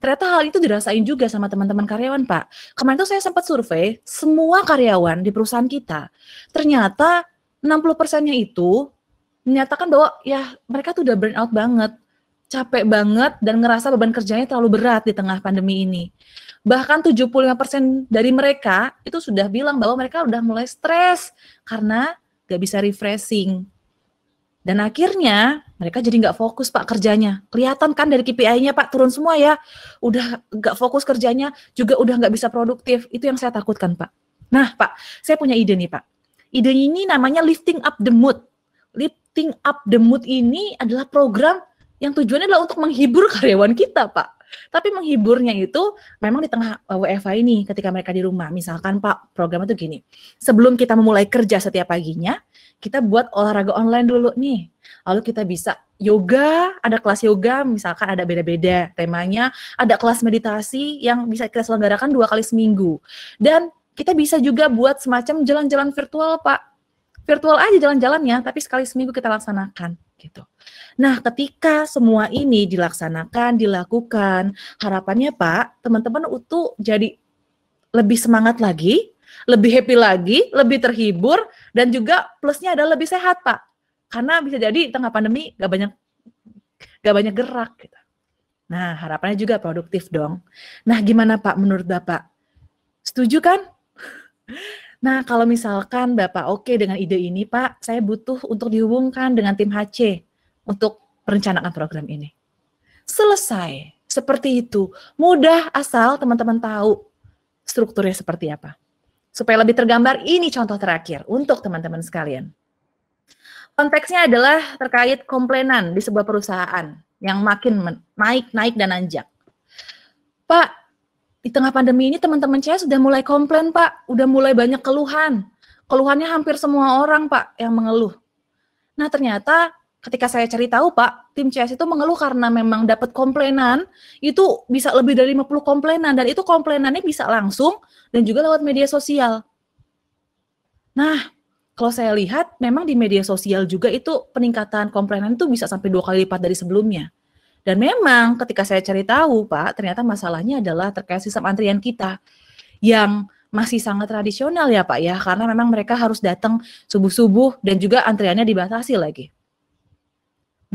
Ternyata hal itu dirasain juga sama teman-teman karyawan, Pak. Kemarin tuh saya sempat survei, semua karyawan di perusahaan kita, ternyata 60 persennya itu menyatakan bahwa ya mereka tuh udah burn out banget capek banget dan ngerasa beban kerjanya terlalu berat di tengah pandemi ini. Bahkan 75% dari mereka itu sudah bilang bahwa mereka udah mulai stres karena gak bisa refreshing. Dan akhirnya mereka jadi nggak fokus pak kerjanya. Kelihatan kan dari KPI-nya pak turun semua ya. Udah nggak fokus kerjanya, juga udah nggak bisa produktif. Itu yang saya takutkan pak. Nah pak, saya punya ide nih pak. Ide ini namanya lifting up the mood. Lifting up the mood ini adalah program yang tujuannya adalah untuk menghibur karyawan kita, Pak. Tapi menghiburnya itu memang di tengah eh, WFA ini ketika mereka di rumah. Misalkan Pak, program itu gini. Sebelum kita memulai kerja setiap paginya, kita buat olahraga online dulu nih. Lalu kita bisa yoga, ada kelas yoga misalkan ada beda-beda temanya, ada kelas meditasi yang bisa kita selenggarakan dua kali seminggu. Dan kita bisa juga buat semacam jalan-jalan virtual, Pak virtual aja jalan-jalannya, tapi sekali seminggu kita laksanakan gitu. Nah, ketika semua ini dilaksanakan, dilakukan, harapannya Pak, teman-teman itu jadi lebih semangat lagi, lebih happy lagi, lebih terhibur, dan juga plusnya adalah lebih sehat Pak. Karena bisa jadi di tengah pandemi gak banyak gak banyak gerak gitu. Nah, harapannya juga produktif dong. Nah, gimana Pak menurut Bapak? Setuju kan? Nah, kalau misalkan Bapak oke okay dengan ide ini, Pak, saya butuh untuk dihubungkan dengan tim HC untuk perencanaan program ini. Selesai. Seperti itu. Mudah asal teman-teman tahu strukturnya seperti apa. Supaya lebih tergambar, ini contoh terakhir untuk teman-teman sekalian. Konteksnya adalah terkait komplainan di sebuah perusahaan yang makin naik, naik, dan anjak Pak, di tengah pandemi ini teman-teman saya sudah mulai komplain Pak, udah mulai banyak keluhan. Keluhannya hampir semua orang Pak yang mengeluh. Nah ternyata ketika saya cari tahu Pak, tim CS itu mengeluh karena memang dapat komplainan, itu bisa lebih dari 50 komplainan, dan itu komplainannya bisa langsung dan juga lewat media sosial. Nah, kalau saya lihat memang di media sosial juga itu peningkatan komplainan itu bisa sampai dua kali lipat dari sebelumnya. Dan memang ketika saya cari tahu, Pak, ternyata masalahnya adalah terkait sistem antrian kita yang masih sangat tradisional ya Pak ya, karena memang mereka harus datang subuh-subuh dan juga antriannya dibatasi lagi.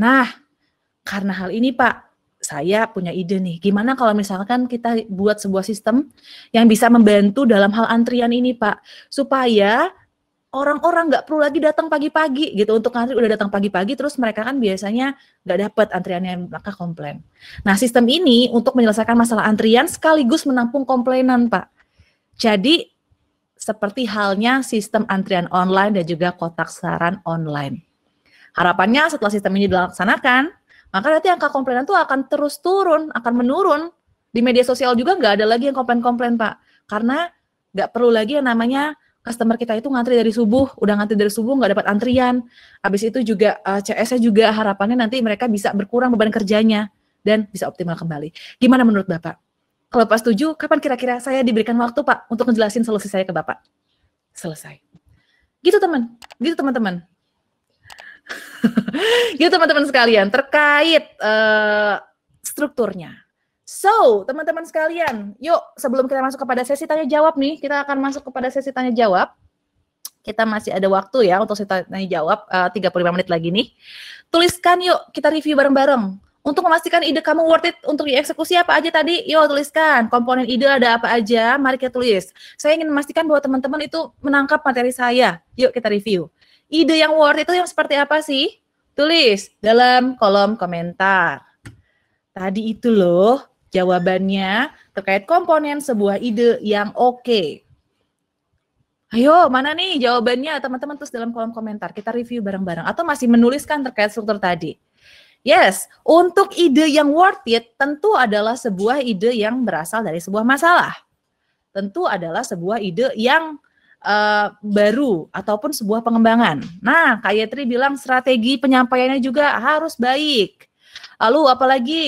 Nah, karena hal ini Pak, saya punya ide nih, gimana kalau misalkan kita buat sebuah sistem yang bisa membantu dalam hal antrian ini Pak, supaya orang-orang nggak perlu lagi datang pagi-pagi gitu untuk ngantri udah datang pagi-pagi terus mereka kan biasanya nggak dapat antriannya maka komplain. Nah sistem ini untuk menyelesaikan masalah antrian sekaligus menampung komplainan pak. Jadi seperti halnya sistem antrian online dan juga kotak saran online. Harapannya setelah sistem ini dilaksanakan, maka nanti angka komplainan itu akan terus turun, akan menurun. Di media sosial juga nggak ada lagi yang komplain-komplain pak, karena nggak perlu lagi yang namanya customer kita itu ngantri dari subuh, udah ngantri dari subuh nggak dapat antrian. Habis itu juga uh, eh, CS-nya juga harapannya nanti mereka bisa berkurang beban kerjanya dan bisa optimal kembali. Gimana menurut Bapak? Kalau pas setuju, kapan kira-kira saya diberikan waktu Pak untuk ngejelasin solusi saya ke Bapak? Selesai. Gitu teman, gitu teman-teman. gitu teman-teman sekalian terkait uh, strukturnya. So, teman-teman sekalian, yuk sebelum kita masuk kepada sesi tanya jawab nih, kita akan masuk kepada sesi tanya jawab. Kita masih ada waktu ya untuk sesi tanya jawab eh, uh, 35 menit lagi nih. Tuliskan yuk, kita review bareng-bareng. Untuk memastikan ide kamu worth it untuk dieksekusi apa aja tadi, yuk tuliskan komponen ide ada apa aja, mari kita tulis. Saya ingin memastikan bahwa teman-teman itu menangkap materi saya. Yuk kita review. Ide yang worth itu yang seperti apa sih? Tulis dalam kolom komentar. Tadi itu loh, Jawabannya terkait komponen sebuah ide yang oke. Okay. Ayo, mana nih jawabannya teman-teman terus dalam kolom komentar. Kita review bareng-bareng atau masih menuliskan terkait struktur tadi. Yes, untuk ide yang worth it tentu adalah sebuah ide yang berasal dari sebuah masalah. Tentu adalah sebuah ide yang uh, baru ataupun sebuah pengembangan. Nah, Kak Yetri bilang strategi penyampaiannya juga harus baik. Lalu apalagi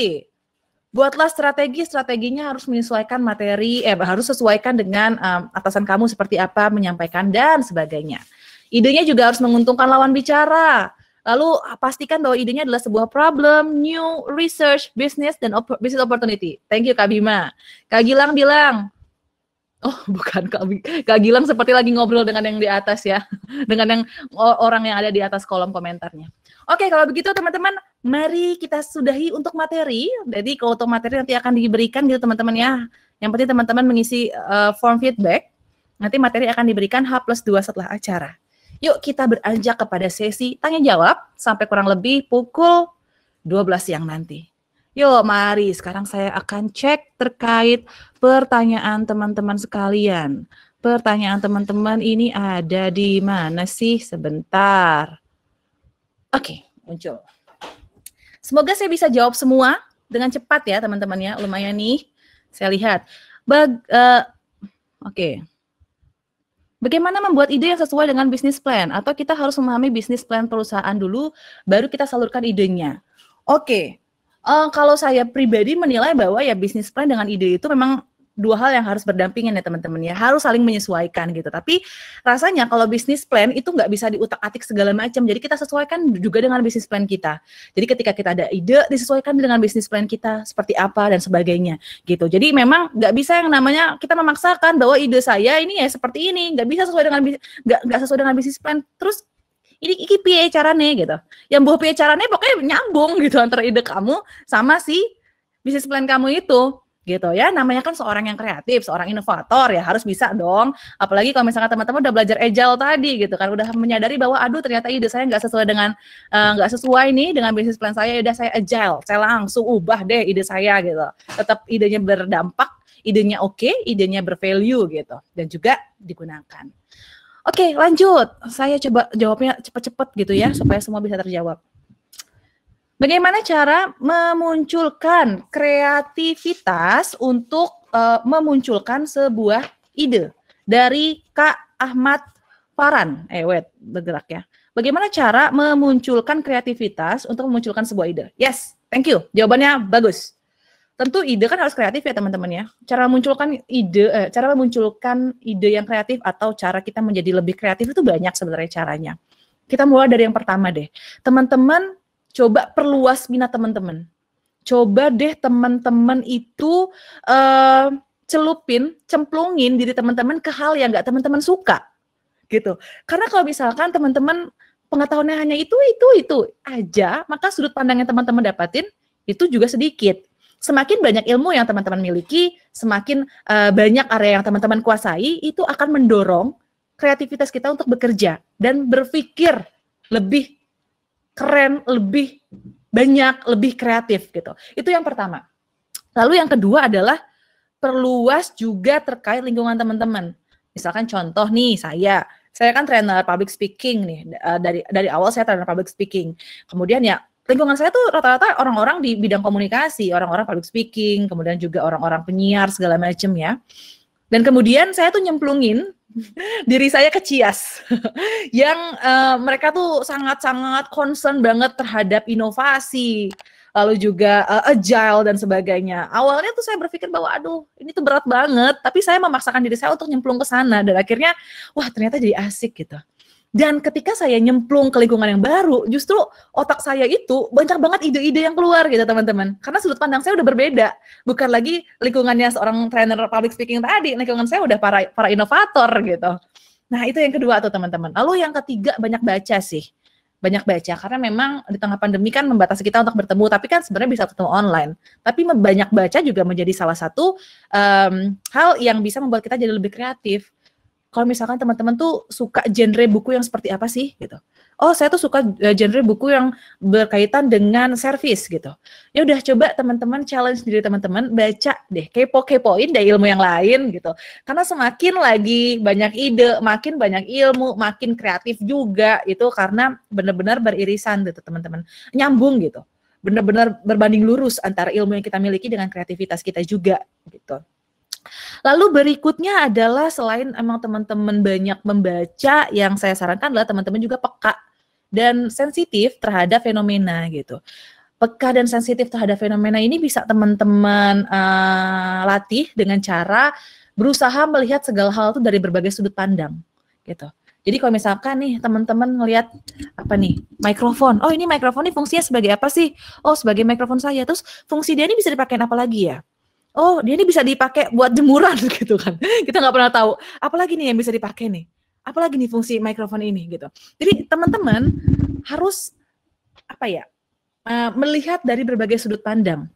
buatlah strategi strateginya harus menyesuaikan materi eh harus sesuaikan dengan um, atasan kamu seperti apa menyampaikan dan sebagainya idenya juga harus menguntungkan lawan bicara lalu ah, pastikan bahwa idenya adalah sebuah problem new research business dan op business opportunity thank you kak Bima kak Gilang bilang Oh, bukan Kak, Kak Gilang seperti lagi ngobrol dengan yang di atas ya, dengan yang orang yang ada di atas kolom komentarnya. Oke, kalau begitu teman-teman, mari kita sudahi untuk materi. Jadi kalau untuk materi nanti akan diberikan gitu teman-teman ya. Yang penting teman-teman mengisi uh, form feedback. Nanti materi akan diberikan H plus 2 setelah acara. Yuk kita beranjak kepada sesi tanya-jawab sampai kurang lebih pukul 12 siang nanti. Yuk mari sekarang saya akan cek terkait pertanyaan teman-teman sekalian. Pertanyaan teman-teman ini ada di mana sih? Sebentar. Oke, okay, muncul. Semoga saya bisa jawab semua dengan cepat ya teman-teman ya. Lumayan nih, saya lihat. Bag, uh, Oke. Okay. Bagaimana membuat ide yang sesuai dengan bisnis plan? Atau kita harus memahami bisnis plan perusahaan dulu, baru kita salurkan idenya. Oke, okay. uh, eh, kalau saya pribadi menilai bahwa ya bisnis plan dengan ide itu memang dua hal yang harus berdampingan ya teman-teman ya harus saling menyesuaikan gitu tapi rasanya kalau bisnis plan itu nggak bisa diutak-atik segala macam jadi kita sesuaikan juga dengan bisnis plan kita jadi ketika kita ada ide disesuaikan dengan bisnis plan kita seperti apa dan sebagainya gitu jadi memang nggak bisa yang namanya kita memaksakan bahwa ide saya ini ya seperti ini nggak bisa sesuai dengan nggak nggak sesuai dengan bisnis plan terus ini iki piye carane gitu yang buah piye carane pokoknya nyambung gitu antara ide kamu sama si bisnis plan kamu itu gitu ya namanya kan seorang yang kreatif seorang inovator ya harus bisa dong apalagi kalau misalnya teman-teman udah belajar agile tadi gitu kan udah menyadari bahwa aduh ternyata ide saya nggak sesuai dengan eh, nggak uh, sesuai nih dengan bisnis plan saya ya udah saya agile saya langsung ubah deh ide saya gitu tetap idenya berdampak idenya oke okay, idenya bervalue gitu dan juga digunakan oke lanjut saya coba jawabnya cepet-cepet gitu ya supaya semua bisa terjawab Bagaimana cara memunculkan kreativitas untuk uh, memunculkan sebuah ide dari Kak Ahmad Faran? Eh, wait, bergerak ya. Bagaimana cara memunculkan kreativitas untuk memunculkan sebuah ide? Yes, thank you. Jawabannya bagus. Tentu ide kan harus kreatif ya teman-teman ya. Cara memunculkan ide, eh, cara memunculkan ide yang kreatif atau cara kita menjadi lebih kreatif itu banyak sebenarnya caranya. Kita mulai dari yang pertama deh. Teman-teman coba perluas minat teman-teman. Coba deh teman-teman itu uh, celupin, cemplungin diri teman-teman ke hal yang nggak teman-teman suka, gitu. Karena kalau misalkan teman-teman pengetahuannya hanya itu, itu, itu aja, maka sudut pandang yang teman-teman dapatin itu juga sedikit. Semakin banyak ilmu yang teman-teman miliki, semakin uh, banyak area yang teman-teman kuasai, itu akan mendorong kreativitas kita untuk bekerja dan berpikir lebih keren, lebih banyak, lebih kreatif gitu. Itu yang pertama. Lalu yang kedua adalah perluas juga terkait lingkungan teman-teman. Misalkan contoh nih saya, saya kan trainer public speaking nih eh, dari dari awal saya trainer public speaking. Kemudian ya lingkungan saya tuh rata-rata orang-orang di bidang komunikasi, orang-orang public speaking, kemudian juga orang-orang penyiar segala macam ya. Dan kemudian saya tuh nyemplungin diri saya ke Cias yang uh, mereka tuh sangat-sangat concern banget terhadap inovasi lalu juga uh, agile dan sebagainya. Awalnya tuh saya berpikir bahwa aduh ini tuh berat banget, tapi saya memaksakan diri saya untuk nyemplung ke sana dan akhirnya wah ternyata jadi asik gitu. Dan ketika saya nyemplung ke lingkungan yang baru, justru otak saya itu banyak banget ide-ide yang keluar gitu teman-teman. Karena sudut pandang saya udah berbeda. Bukan lagi lingkungannya seorang trainer public speaking tadi, lingkungan saya udah para, para inovator gitu. Nah itu yang kedua tuh teman-teman. Lalu yang ketiga banyak baca sih. Banyak baca, karena memang di tengah pandemi kan membatasi kita untuk bertemu, tapi kan sebenarnya bisa ketemu online. Tapi banyak baca juga menjadi salah satu um, hal yang bisa membuat kita jadi lebih kreatif kalau misalkan teman-teman tuh suka genre buku yang seperti apa sih gitu. Oh, saya tuh suka eh, genre buku yang berkaitan dengan service gitu. Ya udah coba teman-teman challenge diri teman-teman baca deh, kepo-kepoin deh ilmu yang lain gitu. Karena semakin lagi banyak ide, makin banyak ilmu, makin kreatif juga itu karena benar-benar beririsan gitu teman-teman. Nyambung gitu. Benar-benar berbanding lurus antara ilmu yang kita miliki dengan kreativitas kita juga gitu. Lalu berikutnya adalah selain emang teman-teman banyak membaca, yang saya sarankan adalah teman-teman juga peka dan sensitif terhadap fenomena gitu. Peka dan sensitif terhadap fenomena ini bisa teman-teman uh, latih dengan cara berusaha melihat segala hal itu dari berbagai sudut pandang gitu. Jadi kalau misalkan nih teman-teman ngelihat apa nih mikrofon, oh ini mikrofon nih fungsinya sebagai apa sih? Oh sebagai mikrofon saya, terus fungsi dia ini bisa dipakai apa lagi ya? oh dia ini bisa dipakai buat jemuran gitu kan kita nggak pernah tahu apalagi nih yang bisa dipakai nih apalagi nih fungsi mikrofon ini gitu jadi teman-teman harus apa ya uh, melihat dari berbagai sudut pandang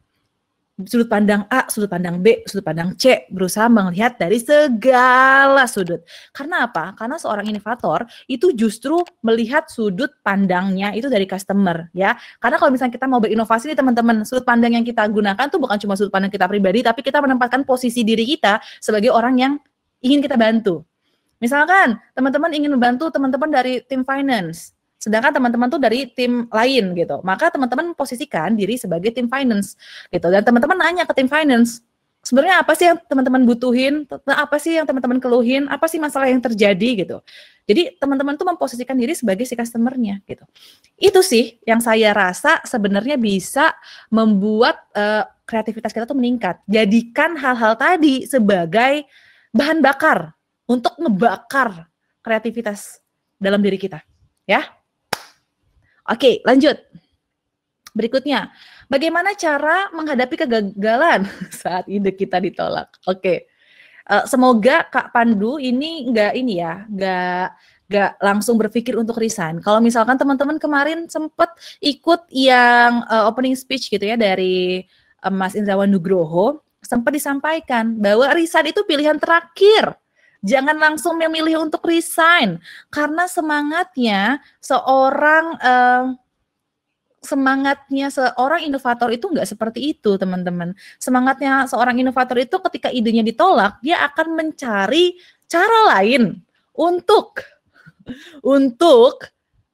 sudut pandang A, sudut pandang B, sudut pandang C, berusaha melihat dari segala sudut. Karena apa? Karena seorang inovator itu justru melihat sudut pandangnya itu dari customer, ya. Karena kalau misalnya kita mau berinovasi nih teman-teman, sudut pandang yang kita gunakan tuh bukan cuma sudut pandang kita pribadi, tapi kita menempatkan posisi diri kita sebagai orang yang ingin kita bantu. Misalkan teman-teman ingin membantu teman-teman dari tim finance, sedangkan teman-teman tuh dari tim lain gitu. Maka teman-teman posisikan diri sebagai tim finance gitu. Dan teman-teman nanya ke tim finance, sebenarnya apa sih yang teman-teman butuhin? Apa sih yang teman-teman keluhin? Apa sih masalah yang terjadi gitu. Jadi teman-teman tuh memposisikan diri sebagai si customernya gitu. Itu sih yang saya rasa sebenarnya bisa membuat uh, kreativitas kita tuh meningkat. Jadikan hal-hal tadi sebagai bahan bakar untuk ngebakar kreativitas dalam diri kita, ya. Oke, lanjut. Berikutnya, bagaimana cara menghadapi kegagalan saat ide kita ditolak? Oke, uh, semoga Kak Pandu ini nggak ini ya, nggak nggak langsung berpikir untuk resign. Kalau misalkan teman-teman kemarin sempat ikut yang uh, opening speech gitu ya dari uh, Mas Indrawan Nugroho, sempat disampaikan bahwa resign itu pilihan terakhir Jangan langsung memilih untuk resign karena semangatnya seorang uh, semangatnya seorang inovator itu enggak seperti itu, teman-teman. Semangatnya seorang inovator itu ketika idenya ditolak, dia akan mencari cara lain untuk untuk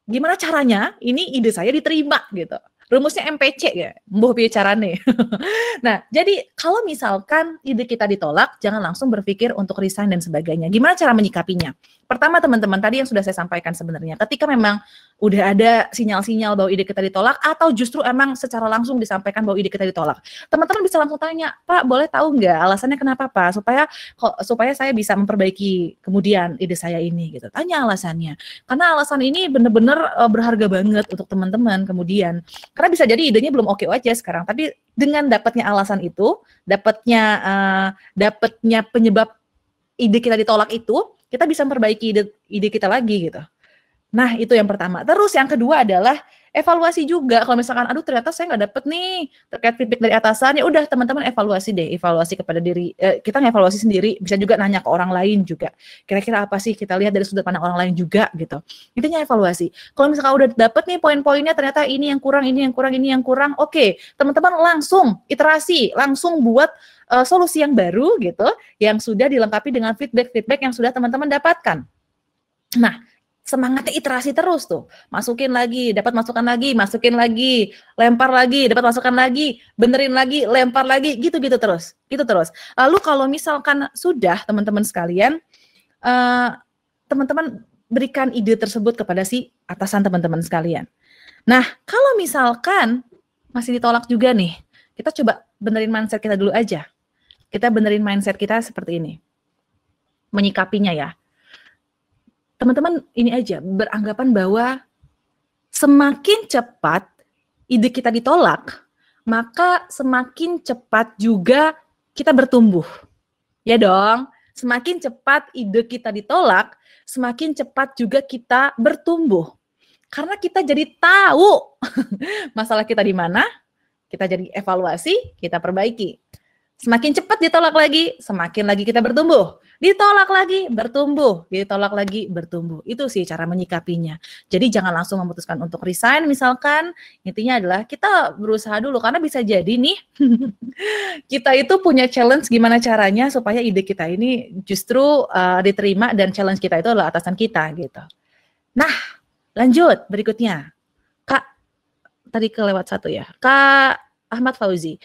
gimana caranya ini ide saya diterima gitu rumusnya MPC ya, mbuh bicarane. nah, jadi kalau misalkan ide kita ditolak, jangan langsung berpikir untuk resign dan sebagainya. Gimana cara menyikapinya? pertama teman-teman tadi yang sudah saya sampaikan sebenarnya ketika memang udah ada sinyal-sinyal bahwa ide kita ditolak atau justru emang secara langsung disampaikan bahwa ide kita ditolak teman-teman bisa langsung tanya pak boleh tahu nggak alasannya kenapa pak supaya supaya saya bisa memperbaiki kemudian ide saya ini gitu tanya alasannya karena alasan ini benar bener berharga banget untuk teman-teman kemudian karena bisa jadi idenya belum oke okay aja sekarang tapi dengan dapatnya alasan itu dapatnya uh, dapatnya penyebab ide kita ditolak itu kita bisa memperbaiki ide, ide kita lagi gitu. Nah, itu yang pertama. Terus yang kedua adalah evaluasi juga kalau misalkan aduh ternyata saya nggak dapet nih terkait feedback dari atasan ya udah teman-teman evaluasi deh evaluasi kepada diri eh, kita evaluasi sendiri bisa juga nanya ke orang lain juga kira-kira apa sih kita lihat dari sudut pandang orang lain juga gitu intinya evaluasi kalau misalkan udah dapet nih poin-poinnya ternyata ini yang kurang ini yang kurang ini yang kurang oke okay, teman-teman langsung iterasi langsung buat uh, solusi yang baru gitu yang sudah dilengkapi dengan feedback feedback yang sudah teman-teman dapatkan nah semangatnya iterasi terus tuh. Masukin lagi, dapat masukan lagi, masukin lagi, lempar lagi, dapat masukan lagi, benerin lagi, lempar lagi, gitu-gitu terus. Gitu terus. Lalu kalau misalkan sudah teman-teman sekalian, eh, teman-teman uh, berikan ide tersebut kepada si atasan teman-teman sekalian. Nah, kalau misalkan masih ditolak juga nih, kita coba benerin mindset kita dulu aja. Kita benerin mindset kita seperti ini. Menyikapinya ya teman-teman ini aja beranggapan bahwa semakin cepat ide kita ditolak, maka semakin cepat juga kita bertumbuh. Ya dong, semakin cepat ide kita ditolak, semakin cepat juga kita bertumbuh. Karena kita jadi tahu masalah kita di mana, kita jadi evaluasi, kita perbaiki. Semakin cepat ditolak lagi, semakin lagi kita bertumbuh. Ditolak lagi, bertumbuh. Ditolak lagi, bertumbuh. Itu sih cara menyikapinya. Jadi jangan langsung memutuskan untuk resign misalkan. Intinya adalah kita berusaha dulu karena bisa jadi nih kita itu punya challenge gimana caranya supaya ide kita ini justru uh, diterima dan challenge kita itu adalah atasan kita gitu. Nah, lanjut berikutnya. Kak, tadi kelewat satu ya. Kak Ahmad Fauzi.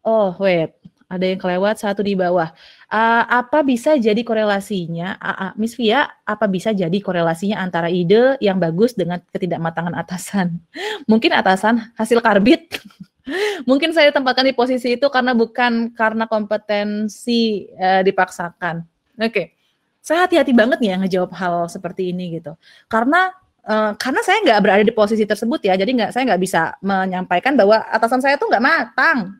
Oh, wait. Ada yang kelewat, satu di bawah. Uh, apa bisa jadi korelasinya, uh, uh, Miss Fia? apa bisa jadi korelasinya antara ide yang bagus dengan ketidakmatangan atasan? Mungkin atasan hasil karbit. Mungkin saya tempatkan di posisi itu karena bukan karena kompetensi uh, dipaksakan. Oke. Okay. Saya hati-hati banget nih yang ngejawab hal seperti ini gitu. Karena Uh, karena saya nggak berada di posisi tersebut ya, jadi nggak saya nggak bisa menyampaikan bahwa atasan saya tuh nggak matang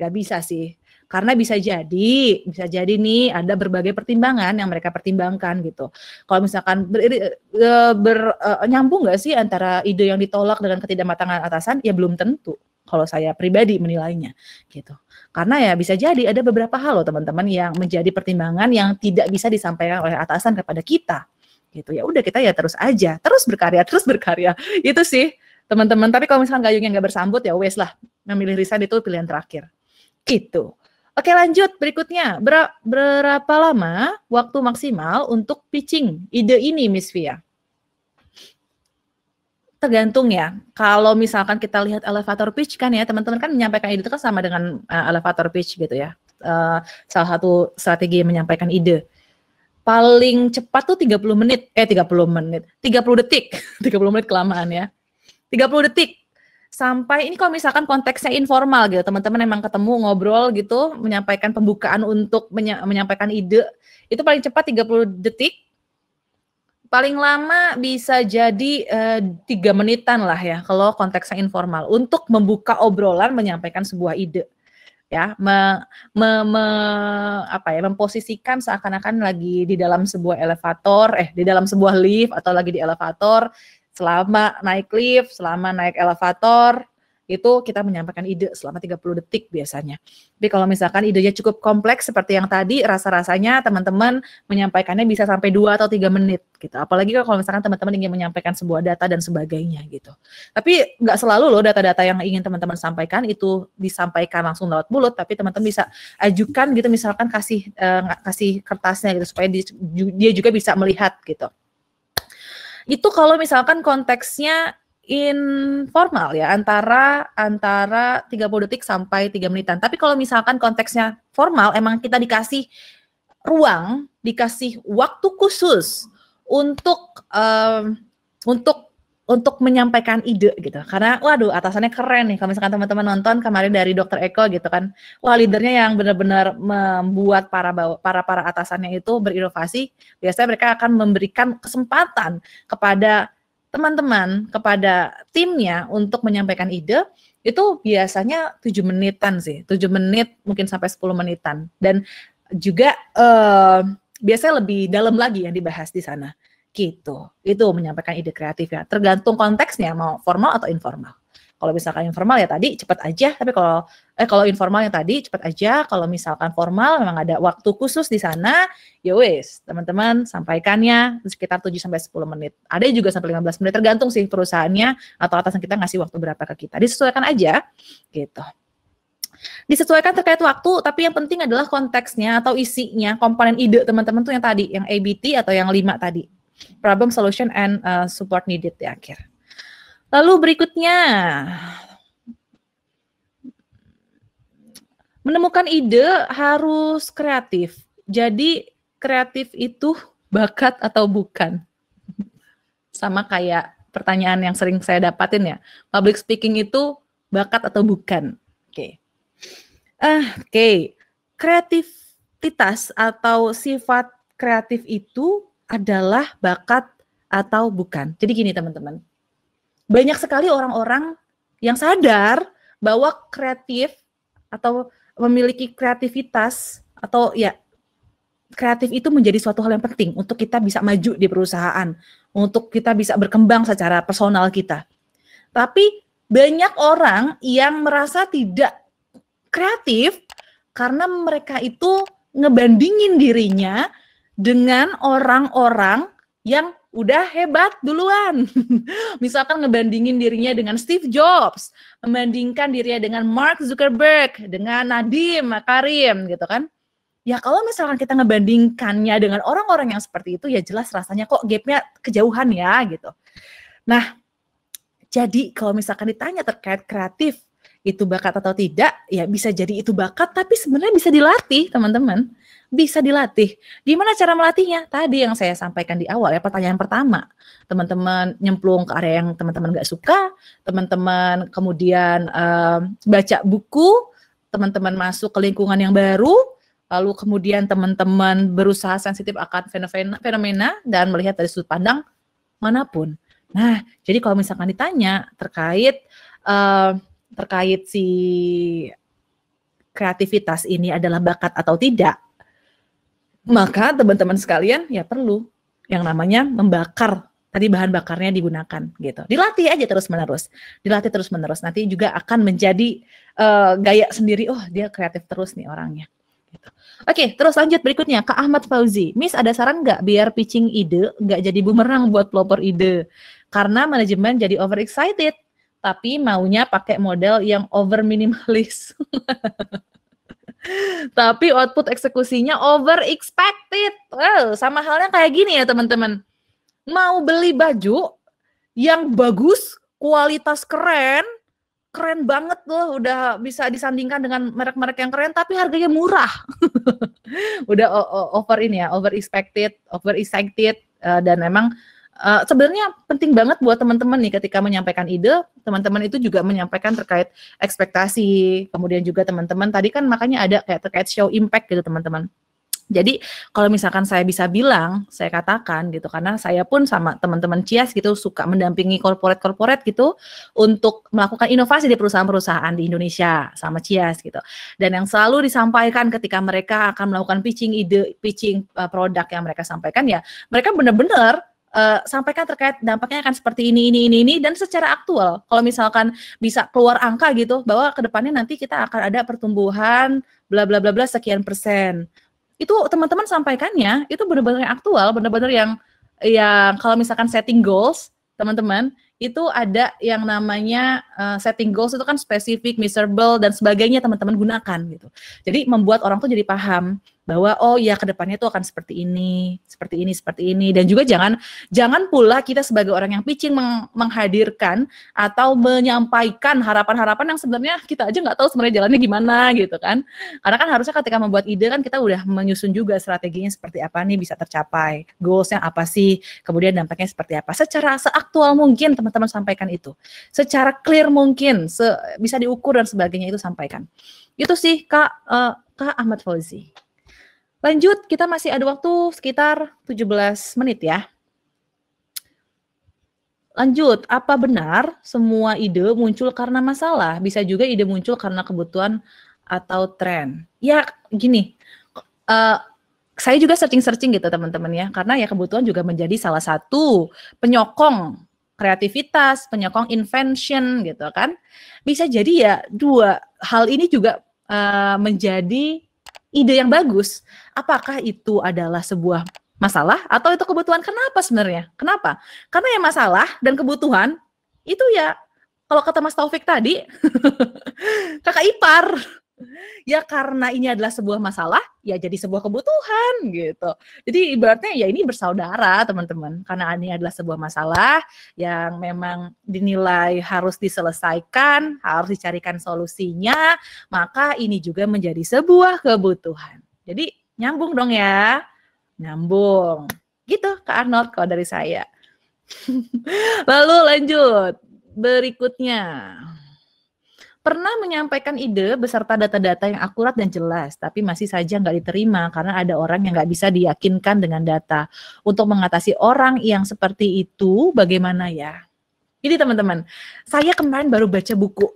Gak bisa sih. Karena bisa jadi, bisa jadi nih ada berbagai pertimbangan yang mereka pertimbangkan gitu. Kalau misalkan ber, e, ber, uh, nyambung gak sih antara ide yang ditolak dengan ketidakmatangan atasan, ya belum tentu kalau saya pribadi menilainya gitu. Karena ya bisa jadi ada beberapa hal loh teman-teman yang menjadi pertimbangan yang tidak bisa disampaikan oleh atasan kepada kita gitu. Ya udah kita ya terus aja, terus berkarya, terus berkarya. Itu sih teman-teman. Tapi kalau misalnya gayungnya nggak bersambut ya wes lah. Memilih resign itu pilihan terakhir. Gitu. Oke lanjut berikutnya Ber berapa lama waktu maksimal untuk pitching ide ini Miss Via? Tergantung ya. Kalau misalkan kita lihat elevator pitch kan ya teman-teman kan menyampaikan ide itu kan sama dengan eh, elevator pitch gitu ya. Eh, salah satu strategi menyampaikan ide. Paling cepat tuh 30 menit, eh 30 menit, 30 detik, 30 menit kelamaan ya. 30 detik sampai ini kalau misalkan konteksnya informal gitu teman-teman emang ketemu ngobrol gitu menyampaikan pembukaan untuk menya menyampaikan ide itu paling cepat 30 detik paling lama bisa jadi eh, tiga uh, menitan lah ya kalau konteksnya informal untuk membuka obrolan menyampaikan sebuah ide ya me, me, me, apa ya memposisikan seakan-akan lagi di dalam sebuah elevator eh di dalam sebuah lift atau lagi di elevator selama naik lift, selama naik elevator, itu kita menyampaikan ide selama 30 detik biasanya. Tapi kalau misalkan idenya cukup kompleks seperti yang tadi, rasa-rasanya teman-teman menyampaikannya bisa sampai 2 atau 3 menit gitu. Apalagi kalau misalkan teman-teman ingin menyampaikan sebuah data dan sebagainya gitu. Tapi nggak selalu loh data-data yang ingin teman-teman sampaikan itu disampaikan langsung lewat mulut, tapi teman-teman bisa ajukan gitu misalkan kasih eh, kasih kertasnya gitu supaya dia juga bisa melihat gitu. Itu kalau misalkan konteksnya informal ya antara antara 30 detik sampai 3 menitan. Tapi kalau misalkan konteksnya formal emang kita dikasih ruang, dikasih waktu khusus untuk um, untuk untuk menyampaikan ide gitu. Karena waduh atasannya keren nih. Kalau misalkan teman-teman nonton kemarin dari Dokter Eko gitu kan, wah leadernya yang benar-benar membuat para para para atasannya itu berinovasi. Biasanya mereka akan memberikan kesempatan kepada teman-teman, kepada timnya untuk menyampaikan ide itu biasanya tujuh menitan sih, tujuh menit mungkin sampai 10 menitan. Dan juga uh, biasanya lebih dalam lagi yang dibahas di sana gitu. Itu menyampaikan ide kreatif ya. Tergantung konteksnya mau formal atau informal. Kalau misalkan informal ya tadi cepat aja, tapi kalau eh kalau informal yang tadi cepat aja, kalau misalkan formal memang ada waktu khusus di sana, ya wes, teman-teman sampaikannya sekitar 7 sampai 10 menit. Ada juga sampai 15 menit tergantung sih perusahaannya atau atasan kita ngasih waktu berapa ke kita. Disesuaikan aja gitu disesuaikan terkait waktu tapi yang penting adalah konteksnya atau isinya komponen ide teman-teman tuh yang tadi yang ABT atau yang lima tadi problem solution and uh, support needed di akhir. Lalu berikutnya menemukan ide harus kreatif. Jadi kreatif itu bakat atau bukan? Sama kayak pertanyaan yang sering saya dapatin ya. Public speaking itu bakat atau bukan? Oke. Okay. Uh, Oke. Okay. Kreativitas atau sifat kreatif itu adalah bakat atau bukan. Jadi gini teman-teman, banyak sekali orang-orang yang sadar bahwa kreatif atau memiliki kreativitas atau ya kreatif itu menjadi suatu hal yang penting untuk kita bisa maju di perusahaan, untuk kita bisa berkembang secara personal kita. Tapi banyak orang yang merasa tidak kreatif karena mereka itu ngebandingin dirinya dengan orang-orang yang udah hebat duluan. Misalkan ngebandingin dirinya dengan Steve Jobs, membandingkan dirinya dengan Mark Zuckerberg, dengan Nadiem Makarim gitu kan. Ya kalau misalkan kita ngebandingkannya dengan orang-orang yang seperti itu ya jelas rasanya kok gapnya kejauhan ya gitu. Nah, jadi kalau misalkan ditanya terkait kreatif itu bakat atau tidak, ya bisa jadi itu bakat tapi sebenarnya bisa dilatih, teman-teman bisa dilatih. Gimana cara melatihnya? Tadi yang saya sampaikan di awal ya pertanyaan pertama. Teman-teman nyemplung ke area yang teman-teman gak suka, teman-teman kemudian um, baca buku, teman-teman masuk ke lingkungan yang baru, lalu kemudian teman-teman berusaha sensitif akan fenomena, fenomena dan melihat dari sudut pandang manapun. Nah, jadi kalau misalkan ditanya terkait uh, terkait si kreativitas ini adalah bakat atau tidak, maka teman-teman sekalian ya perlu yang namanya membakar tadi bahan bakarnya digunakan gitu. Dilatih aja terus menerus, dilatih terus menerus. Nanti juga akan menjadi uh, gaya sendiri. Oh dia kreatif terus nih orangnya. Gitu. Oke, terus lanjut berikutnya Kak Ahmad Fauzi. Miss ada saran nggak biar pitching ide nggak jadi bumerang buat pelopor ide? Karena manajemen jadi over excited tapi maunya pakai model yang over minimalis. Tapi output eksekusinya over expected. Well, sama halnya kayak gini ya teman-teman. Mau beli baju yang bagus, kualitas keren, keren banget loh, udah bisa disandingkan dengan merek-merek yang keren, tapi harganya murah. udah over ini ya, over expected, over excited, eh, dan emang uh, sebenarnya penting banget buat teman-teman nih ketika menyampaikan ide, teman-teman itu juga menyampaikan terkait ekspektasi, kemudian juga teman-teman tadi kan makanya ada kayak terkait show impact gitu teman-teman. Jadi kalau misalkan saya bisa bilang, saya katakan gitu karena saya pun sama teman-teman Cias gitu suka mendampingi korporat-korporat gitu untuk melakukan inovasi di perusahaan-perusahaan di Indonesia sama Cias gitu. Dan yang selalu disampaikan ketika mereka akan melakukan pitching ide, pitching eh, produk yang mereka sampaikan ya, mereka benar-benar uh, sampaikan terkait dampaknya akan seperti ini ini ini ini dan secara aktual kalau misalkan bisa keluar angka gitu bahwa kedepannya nanti kita akan ada pertumbuhan bla bla bla bla sekian persen itu teman-teman sampaikannya itu benar-benar yang aktual benar-benar yang yang kalau misalkan setting goals teman-teman itu ada yang namanya uh, setting goals itu kan spesifik, miserable dan sebagainya teman-teman gunakan gitu. Jadi membuat orang tuh jadi paham bahwa oh ya kedepannya itu akan seperti ini, seperti ini, seperti ini dan juga jangan jangan pula kita sebagai orang yang pitching meng menghadirkan atau menyampaikan harapan-harapan yang sebenarnya kita aja nggak tahu sebenarnya jalannya gimana gitu kan. Karena kan harusnya ketika membuat ide kan kita udah menyusun juga strateginya seperti apa nih bisa tercapai, goalsnya apa sih, kemudian dampaknya seperti apa. Secara seaktual mungkin teman-teman sampaikan itu. Secara clear mungkin, se bisa diukur dan sebagainya itu sampaikan. Itu sih Kak uh, Kak Ahmad Fauzi. Lanjut, kita masih ada waktu sekitar 17 menit ya. Lanjut, apa benar semua ide muncul karena masalah? Bisa juga ide muncul karena kebutuhan atau tren. Ya, gini. Uh, saya juga searching-searching gitu teman-teman ya, karena ya kebutuhan juga menjadi salah satu penyokong kreativitas, penyokong invention gitu kan. Bisa jadi ya dua hal ini juga uh, menjadi ide yang bagus. Apakah itu adalah sebuah masalah atau itu kebutuhan? Kenapa sebenarnya? Kenapa? Karena yang masalah dan kebutuhan itu ya kalau kata Mas Taufik tadi, kakak ipar ya karena ini adalah sebuah masalah, ya jadi sebuah kebutuhan gitu. Jadi ibaratnya ya ini bersaudara teman-teman, karena ini adalah sebuah masalah yang memang dinilai harus diselesaikan, harus dicarikan solusinya, maka ini juga menjadi sebuah kebutuhan. Jadi nyambung dong ya, nyambung. Gitu ke Arnold kalau dari saya. Lalu lanjut, berikutnya pernah menyampaikan ide beserta data-data yang akurat dan jelas, tapi masih saja nggak diterima karena ada orang yang nggak bisa diyakinkan dengan data. Untuk mengatasi orang yang seperti itu, bagaimana ya? Jadi teman-teman, saya kemarin baru baca buku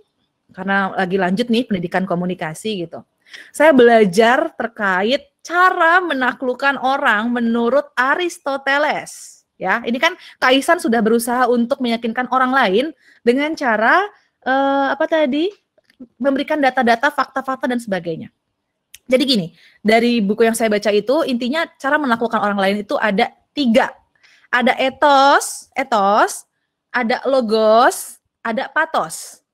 karena lagi lanjut nih pendidikan komunikasi gitu. Saya belajar terkait cara menaklukkan orang menurut Aristoteles. Ya, ini kan Kaisan sudah berusaha untuk meyakinkan orang lain dengan cara uh, apa tadi memberikan data-data, fakta-fakta dan sebagainya. Jadi gini, dari buku yang saya baca itu intinya cara melakukan orang lain itu ada tiga. Ada etos, etos, ada logos, ada patos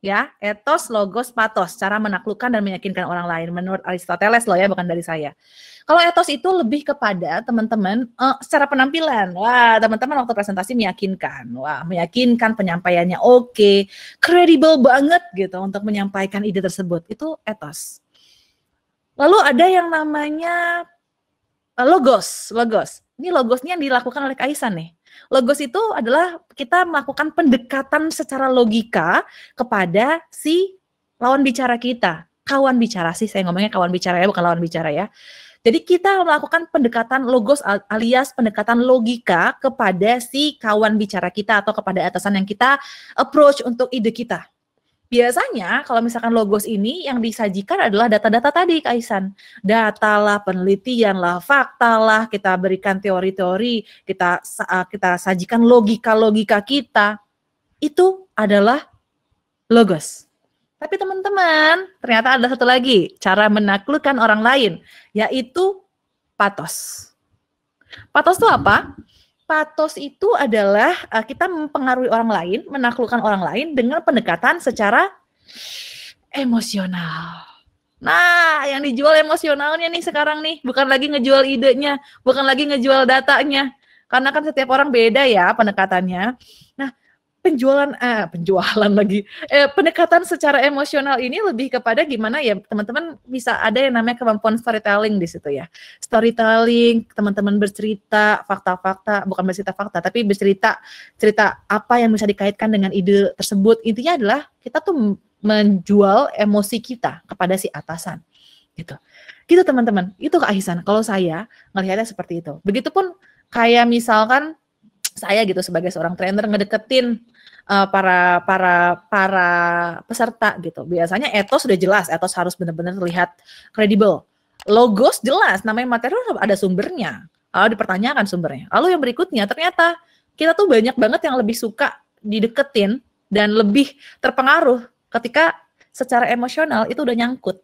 ya etos logos patos cara menaklukkan dan meyakinkan orang lain menurut Aristoteles loh ya bukan dari saya kalau etos itu lebih kepada teman-teman uh, secara penampilan wah teman-teman waktu presentasi meyakinkan wah meyakinkan penyampaiannya oke okay, credible banget gitu untuk menyampaikan ide tersebut itu etos lalu ada yang namanya uh, logos logos ini logosnya yang dilakukan oleh Kaisan nih Logos itu adalah kita melakukan pendekatan secara logika kepada si lawan bicara kita. Kawan bicara sih, saya ngomongnya kawan bicara ya, bukan lawan bicara ya. Jadi kita melakukan pendekatan logos alias pendekatan logika kepada si kawan bicara kita atau kepada atasan yang kita approach untuk ide kita biasanya kalau misalkan logos ini yang disajikan adalah data-data tadi Kaisan data lah penelitian lah fakta lah kita berikan teori-teori kita eh, kita sajikan logika-logika kita itu adalah logos tapi teman-teman ternyata ada satu lagi cara menaklukkan orang lain yaitu patos patos itu apa patos itu adalah uh, kita mempengaruhi orang lain, menaklukkan orang lain dengan pendekatan secara emosional. Nah, yang dijual emosionalnya nih sekarang nih, bukan lagi ngejual idenya, bukan lagi ngejual datanya. Karena kan setiap orang beda ya pendekatannya. Nah, penjualan eh penjualan lagi eh, pendekatan secara emosional ini lebih kepada gimana ya teman-teman bisa ada yang namanya kemampuan storytelling di situ ya storytelling teman-teman bercerita fakta-fakta bukan bercerita fakta tapi bercerita cerita apa yang bisa dikaitkan dengan ide tersebut intinya adalah kita tuh menjual emosi kita kepada si atasan gitu gitu teman-teman itu keahisan kalau saya melihatnya seperti itu begitupun kayak misalkan saya gitu sebagai seorang trainer ngedeketin uh, para para para peserta gitu. Biasanya etos sudah jelas, etos harus benar-benar terlihat kredibel. Logos jelas, namanya materi ada sumbernya. Lalu dipertanyakan sumbernya. Lalu yang berikutnya ternyata kita tuh banyak banget yang lebih suka dideketin dan lebih terpengaruh ketika secara emosional itu udah nyangkut.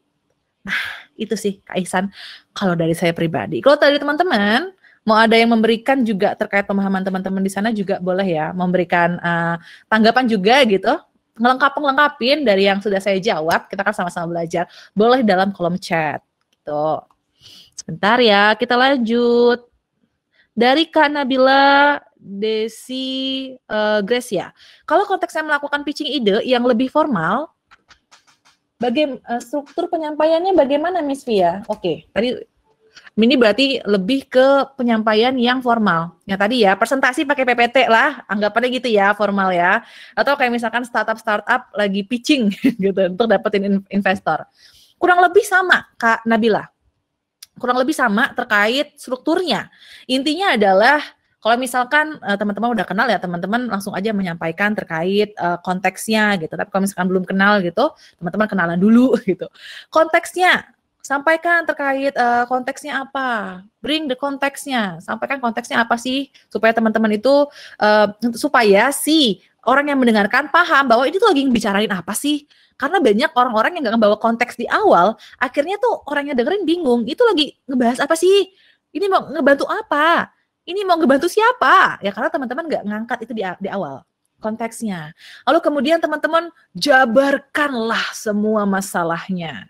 Nah, itu sih kaisan kalau dari saya pribadi. Kalau dari teman-teman, mau ada yang memberikan juga terkait pemahaman teman-teman di sana juga boleh ya memberikan uh, tanggapan juga gitu ngelengkap ngelengkapin dari yang sudah saya jawab kita akan sama-sama belajar boleh dalam kolom chat gitu sebentar ya kita lanjut dari Kak Nabila Desi uh, eh, Gracia. Ya. Kalau konteksnya melakukan pitching ide yang lebih formal, Bagaimana eh, struktur penyampaiannya bagaimana Miss Via? Oke, okay, tadi ini berarti lebih ke penyampaian yang formal. Ya tadi ya, presentasi pakai PPT lah, anggapannya gitu ya, formal ya. Atau kayak misalkan startup-startup lagi pitching gitu untuk dapetin investor. Kurang lebih sama, Kak Nabila. Kurang lebih sama terkait strukturnya. Intinya adalah kalau misalkan eh, teman-teman udah kenal ya teman-teman langsung aja menyampaikan terkait eh, konteksnya gitu. Tapi kalau misalkan belum kenal gitu, teman-teman kenalan dulu gitu. Konteksnya sampaikan terkait uh, konteksnya apa, bring the konteksnya, sampaikan konteksnya apa sih supaya teman-teman itu uh, supaya si orang yang mendengarkan paham bahwa ini tuh lagi bicarain apa sih. Karena banyak orang-orang yang nggak ngebawa konteks di awal, akhirnya tuh orangnya dengerin bingung, itu lagi ngebahas apa sih? Ini mau ngebantu apa? Ini mau ngebantu siapa? Ya karena teman-teman nggak ngangkat itu di awal konteksnya. Lalu kemudian teman-teman jabarkanlah semua masalahnya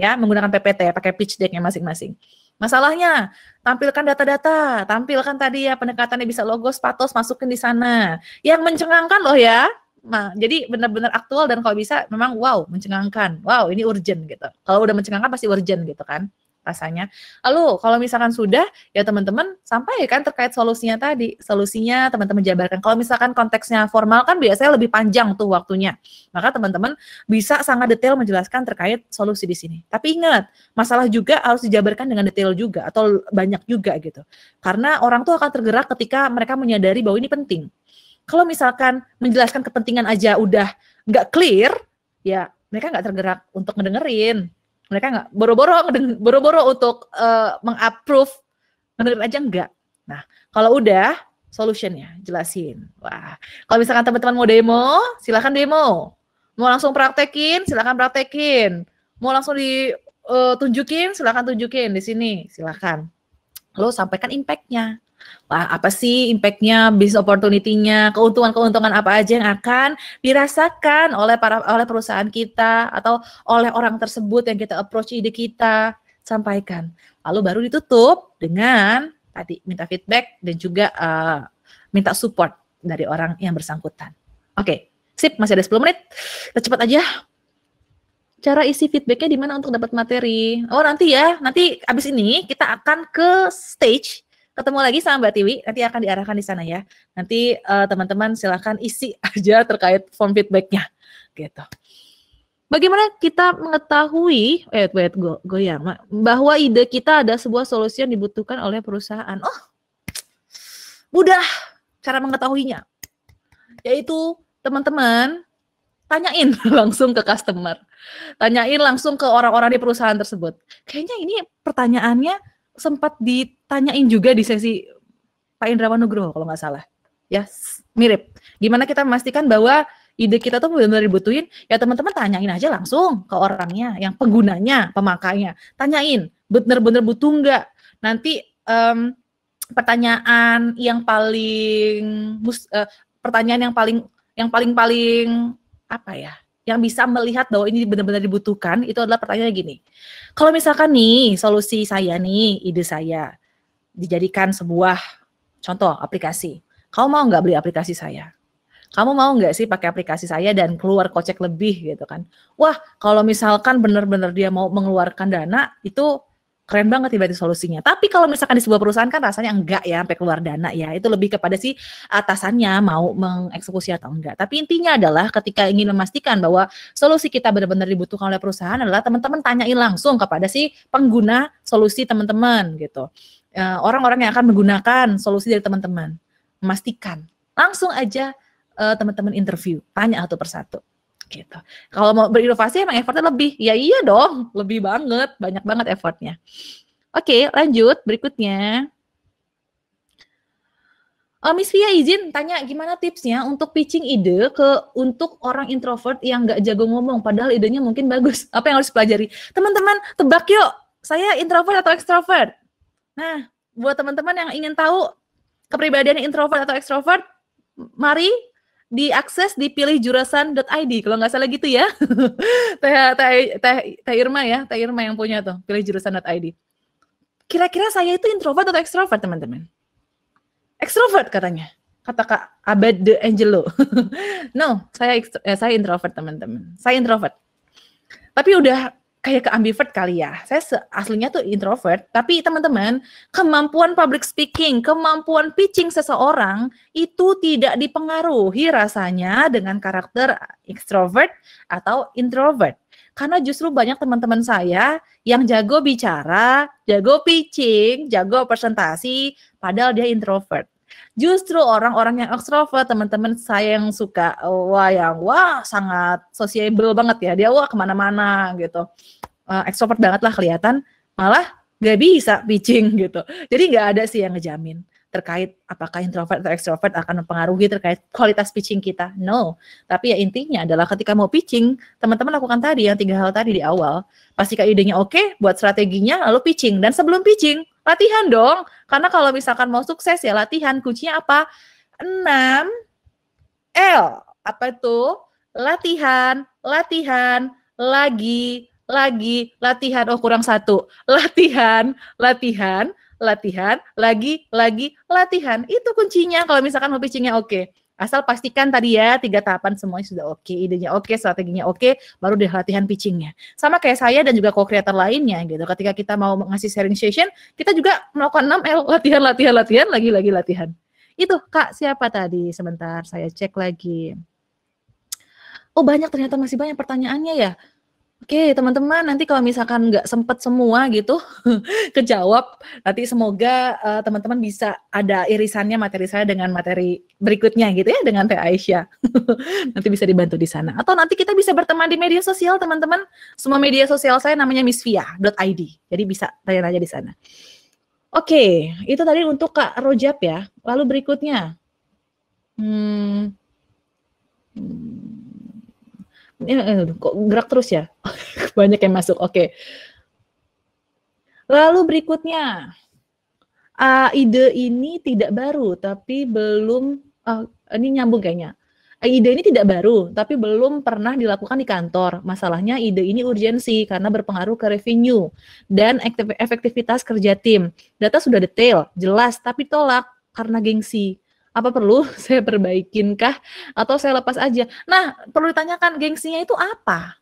ya menggunakan PPT ya, pakai pitch decknya masing-masing. Masalahnya, tampilkan data-data, tampilkan tadi ya pendekatannya bisa logos, patos, masukin di sana. Yang mencengangkan loh ya. Nah, jadi benar-benar aktual dan kalau bisa memang wow, mencengangkan. Wow, ini urgent gitu. Kalau udah mencengangkan pasti urgent gitu kan rasanya. Lalu kalau misalkan sudah, ya teman-teman sampai kan terkait solusinya tadi. Solusinya teman-teman jabarkan. Kalau misalkan konteksnya formal kan biasanya lebih panjang tuh waktunya. Maka teman-teman bisa sangat detail menjelaskan terkait solusi di sini. Tapi ingat, masalah juga harus dijabarkan dengan detail juga atau banyak juga gitu. Karena orang tuh akan tergerak ketika mereka menyadari bahwa ini penting. Kalau misalkan menjelaskan kepentingan aja udah nggak clear, ya mereka nggak tergerak untuk mendengerin mereka nggak boro-boro boro-boro untuk uh, mengapprove menurut aja enggak nah kalau udah solutionnya jelasin wah kalau misalkan teman-teman mau demo silahkan demo mau langsung praktekin silahkan praktekin mau langsung ditunjukin eh, uh, silahkan tunjukin di sini silahkan lo sampaikan impactnya Wah, apa sih impactnya, bisnis opportunity-nya, keuntungan-keuntungan apa aja yang akan dirasakan oleh para oleh perusahaan kita atau oleh orang tersebut yang kita approach ide kita sampaikan. Lalu baru ditutup dengan tadi minta feedback dan juga uh, minta support dari orang yang bersangkutan. Oke, okay. sip masih ada 10 menit. Kita cepat aja cara isi feedbacknya di mana untuk dapat materi? Oh nanti ya, nanti abis ini kita akan ke stage ketemu lagi sama Mbak Tiwi, nanti akan diarahkan di sana ya. Nanti uh, teman-teman silahkan isi aja terkait form feedbacknya, gitu. Bagaimana kita mengetahui, wait wait, go, goyang, bahwa ide kita ada sebuah solusi yang dibutuhkan oleh perusahaan? Oh, mudah cara mengetahuinya, yaitu teman-teman tanyain langsung ke customer, tanyain langsung ke orang-orang di perusahaan tersebut. Kayaknya ini pertanyaannya sempat di tanyain juga di sesi Pak Indrawan Nugroho kalau nggak salah. Ya, yes, mirip. Gimana kita memastikan bahwa ide kita tuh benar-benar dibutuhin? Ya teman-teman tanyain aja langsung ke orangnya, yang penggunanya, pemakainya. Tanyain, benar-benar butuh nggak? Nanti um, pertanyaan yang paling uh, pertanyaan yang paling yang paling paling apa ya? yang bisa melihat bahwa ini benar-benar dibutuhkan itu adalah pertanyaan gini. Kalau misalkan nih solusi saya nih, ide saya, dijadikan sebuah contoh aplikasi. Kamu mau nggak beli aplikasi saya? Kamu mau nggak sih pakai aplikasi saya dan keluar kocek lebih gitu kan? Wah, kalau misalkan benar-benar dia mau mengeluarkan dana, itu keren banget tiba-tiba solusinya. Tapi kalau misalkan di sebuah perusahaan kan rasanya enggak ya sampai keluar dana ya. Itu lebih kepada si atasannya mau mengeksekusi atau enggak. Tapi intinya adalah ketika ingin memastikan bahwa solusi kita benar-benar dibutuhkan oleh perusahaan adalah teman-teman tanyain langsung kepada si pengguna solusi teman-teman gitu orang eh, orang-orang yang akan menggunakan solusi dari teman-teman. Memastikan. Langsung aja uh, teman-teman interview, tanya satu persatu gitu. Kalau mau berinovasi emang effortnya lebih. Ya iya dong, lebih banget, banyak banget effortnya. Oke, lanjut berikutnya. Oh, Miss Fia izin tanya gimana tipsnya untuk pitching ide ke untuk orang introvert yang nggak jago ngomong padahal idenya mungkin bagus. Apa yang harus pelajari? Teman-teman, tebak yuk. Saya introvert atau extrovert? Nah, buat teman-teman yang ingin tahu kepribadian introvert atau extrovert, mari diakses dipilih jurusan.id kalau nggak salah gitu ya teh teh teh teh Irma ya teh Irma yang punya tuh pilih jurusan.id kira-kira saya itu introvert atau extrovert, teman-teman Extrovert katanya kata kak Abed de Angelo no saya eh, saya introvert teman-teman saya introvert tapi udah kayak ke ambivert kali ya. Saya aslinya tuh introvert, tapi teman-teman, kemampuan public speaking, kemampuan pitching seseorang itu tidak dipengaruhi rasanya dengan karakter extrovert atau introvert. Karena justru banyak teman-teman saya yang jago bicara, jago pitching, jago presentasi, padahal dia introvert. Justru orang-orang yang ekstrovert, teman-teman saya yang suka wah yang wah sangat sociable banget ya. Dia wah kemana-mana gitu. Uh, ekstrovert banget lah kelihatan. Malah gak bisa pitching gitu. Jadi gak ada sih yang ngejamin terkait apakah introvert atau extrovert akan mempengaruhi terkait kualitas pitching kita. No. Tapi ya intinya adalah ketika mau pitching, teman-teman lakukan tadi yang tiga hal tadi di awal. Pastikan idenya oke, okay, buat strateginya, lalu pitching. Dan sebelum pitching, Latihan dong. Karena kalau misalkan mau sukses ya latihan. Kuncinya apa? 6 L. Apa itu? Latihan, latihan, lagi, lagi, latihan. Oh kurang satu. Latihan, latihan, latihan, lagi, lagi, latihan. Itu kuncinya kalau misalkan mau pitchingnya oke. Okay. Asal pastikan tadi ya tiga tahapan semuanya sudah oke, okay, idenya oke, okay, strateginya oke, okay, baru deh latihan pitchingnya. Sama kayak saya dan juga co-creator lainnya gitu. Ketika kita mau ngasih sharing session, kita juga melakukan 6L latihan, latihan, latihan, lagi, lagi latihan. Itu kak siapa tadi? Sebentar saya cek lagi. Oh banyak ternyata masih banyak pertanyaannya ya. Oke, teman-teman, nanti kalau misalkan nggak sempat semua gitu kejawab, nanti semoga eh, teman-teman uh, bisa ada irisannya materi saya dengan materi berikutnya gitu ya dengan Teh Aisyah. nanti bisa dibantu di sana. Atau nanti kita bisa berteman di media sosial, teman-teman. Semua media sosial saya namanya missvia.id. Jadi bisa tanya-tanya di sana. Oke, itu tadi untuk Kak Rojab ya. Lalu berikutnya. Hmm. hmm. Ini eh, kok gerak terus ya banyak yang masuk oke lalu berikutnya uh, ide ini tidak baru tapi belum uh, ini nyambung kayaknya ah, ide ini tidak baru, tapi belum pernah dilakukan di kantor. Masalahnya ide ini urgensi karena berpengaruh ke revenue dan efektivitas kerja tim. Data sudah detail, jelas, tapi tolak karena gengsi apa perlu saya perbaikin kah atau saya lepas aja nah perlu ditanyakan gengsinya itu apa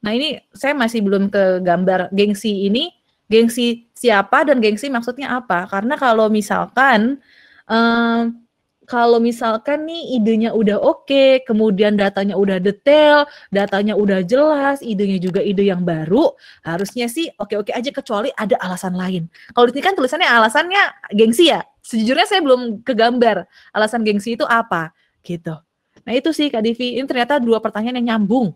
nah ini saya masih belum ke gambar gengsi ini gengsi siapa dan gengsi maksudnya apa karena kalau misalkan um, kalau misalkan nih idenya udah oke okay, kemudian datanya udah detail datanya udah jelas idenya juga ide yang baru harusnya sih oke-oke aja kecuali ada alasan lain kalau di kan tulisannya alasannya gengsi ya sejujurnya saya belum kegambar alasan gengsi itu apa gitu. Nah itu sih Kak Divi, ini ternyata dua pertanyaan yang nyambung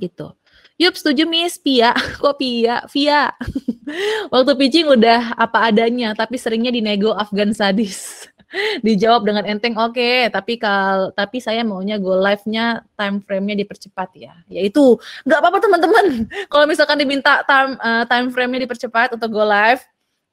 gitu. Yup setuju Miss Pia, kok Pia, Pia? Waktu pitching udah apa adanya, tapi seringnya dinego Afgan sadis. Dijawab dengan enteng, oke, okay, tapi kal tapi saya maunya go live-nya time frame-nya dipercepat ya. Yaitu nggak apa-apa teman-teman. Kalau misalkan diminta time uh, time frame-nya dipercepat untuk go live,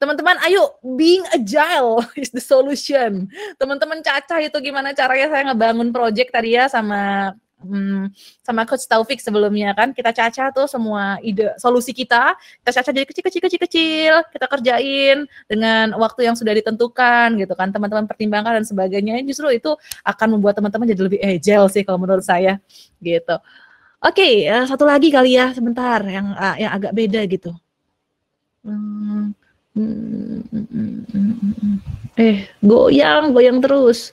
Teman-teman, ayo being agile is the solution. Teman-teman caca itu gimana caranya saya ngebangun project tadi ya sama hmm, sama coach Taufik sebelumnya kan kita caca tuh semua ide solusi kita kita caca jadi kecil kecil kecil kecil kita kerjain dengan waktu yang sudah ditentukan gitu kan teman-teman pertimbangkan dan sebagainya justru itu akan membuat teman-teman jadi lebih agile sih kalau menurut saya gitu oke eh, satu lagi kali ya sebentar yang eh, yang agak beda gitu hmm eh, goyang, goyang terus.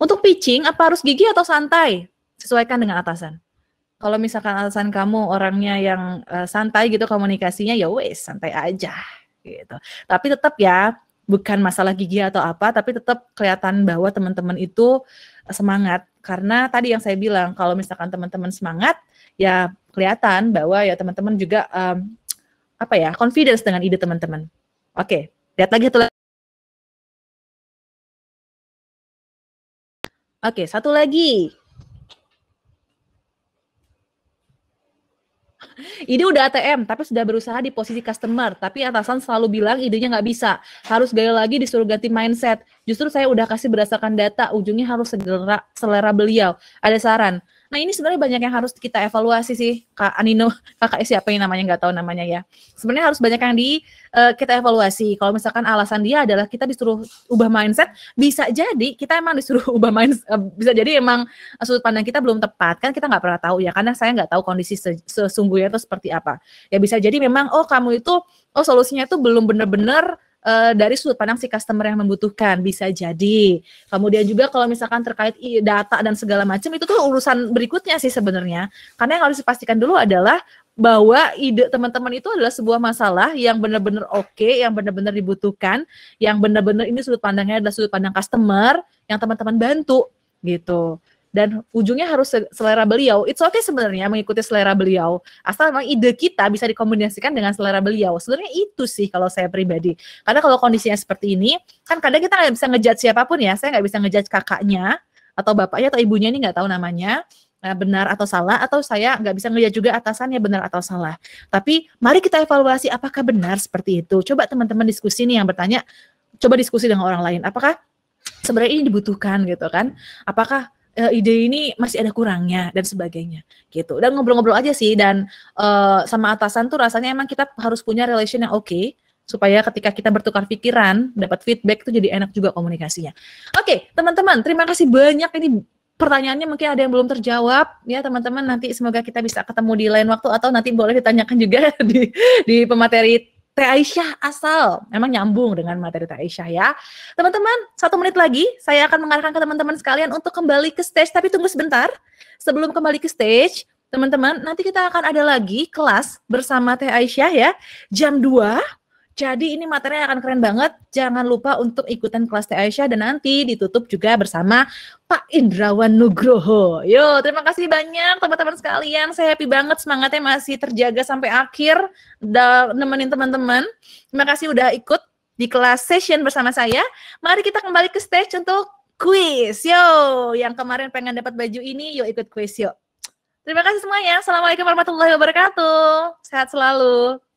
Untuk pitching, apa harus gigi atau santai? Sesuaikan dengan atasan. Kalau misalkan atasan kamu orangnya yang uh, santai gitu komunikasinya, ya wes santai aja gitu. Tapi tetap ya, bukan masalah gigi atau apa, tapi tetap kelihatan bahwa teman-teman itu semangat. Karena tadi yang saya bilang, kalau misalkan teman-teman semangat, ya kelihatan bahwa ya teman-teman juga um, apa ya confidence dengan ide teman-teman. Oke, lihat lagi satu. lagi Oke, satu lagi. ini udah ATM, tapi sudah berusaha di posisi customer, tapi atasan selalu bilang idenya nggak bisa. Harus gaya lagi disuruh ganti mindset. Justru saya udah kasih berdasarkan data, ujungnya harus segera selera beliau. Ada saran? Nah ini sebenarnya banyak yang harus kita evaluasi sih Kak Anino, kakak siapa yang namanya nggak tahu namanya ya. Sebenarnya harus banyak yang di uh, kita evaluasi. Kalau misalkan alasan dia adalah kita disuruh ubah mindset, bisa jadi kita emang disuruh ubah mindset, uh, bisa jadi emang sudut pandang kita belum tepat kan kita nggak pernah tahu ya karena saya nggak tahu kondisi sesungguhnya itu seperti apa. Ya bisa jadi memang oh kamu itu oh solusinya itu belum benar-benar uh, dari sudut pandang si customer yang membutuhkan bisa jadi. Kemudian juga kalau misalkan terkait data dan segala macam itu tuh urusan berikutnya sih sebenarnya. Karena yang harus dipastikan dulu adalah bahwa ide teman-teman itu adalah sebuah masalah yang benar-benar oke, okay, yang benar-benar dibutuhkan, yang benar-benar ini sudut pandangnya adalah sudut pandang customer yang teman-teman bantu gitu dan ujungnya harus selera beliau. It's okay sebenarnya mengikuti selera beliau. Asal memang ide kita bisa dikombinasikan dengan selera beliau. Sebenarnya itu sih kalau saya pribadi. Karena kalau kondisinya seperti ini, kan kadang kita nggak bisa ngejudge siapapun ya. Saya nggak bisa ngejudge kakaknya atau bapaknya atau ibunya ini nggak tahu namanya eh, benar atau salah atau saya nggak bisa ngejat juga atasannya benar atau salah. Tapi mari kita evaluasi apakah benar seperti itu. Coba teman-teman diskusi nih yang bertanya, coba diskusi dengan orang lain. Apakah sebenarnya ini dibutuhkan gitu kan? Apakah uh, ide ini masih ada kurangnya dan sebagainya gitu. Dan ngobrol-ngobrol aja sih dan uh, sama atasan tuh rasanya emang kita harus punya relation yang oke okay, supaya ketika kita bertukar pikiran, dapat feedback itu jadi enak juga komunikasinya. Oke, okay, teman-teman, terima kasih banyak ini pertanyaannya mungkin ada yang belum terjawab ya teman-teman nanti semoga kita bisa ketemu di lain waktu atau nanti boleh ditanyakan juga di di pemateri Teh Aisyah asal. Memang nyambung dengan materi Teh Aisyah ya. Teman-teman, satu menit lagi saya akan mengarahkan ke teman-teman sekalian untuk kembali ke stage. Tapi tunggu sebentar. Sebelum kembali ke stage, teman-teman, nanti kita akan ada lagi kelas bersama Teh Aisyah ya. Jam 2 jadi ini materinya akan keren banget. Jangan lupa untuk ikutan kelas Teh Aisyah dan nanti ditutup juga bersama Pak Indrawan Nugroho. Yo, terima kasih banyak teman-teman sekalian. Saya happy banget semangatnya masih terjaga sampai akhir Dan nemenin teman-teman. Terima kasih udah ikut di kelas session bersama saya. Mari kita kembali ke stage untuk quiz. Yo, yang kemarin pengen dapat baju ini, yuk ikut quiz. yuk. Terima kasih semuanya. Assalamualaikum warahmatullahi wabarakatuh. Sehat selalu.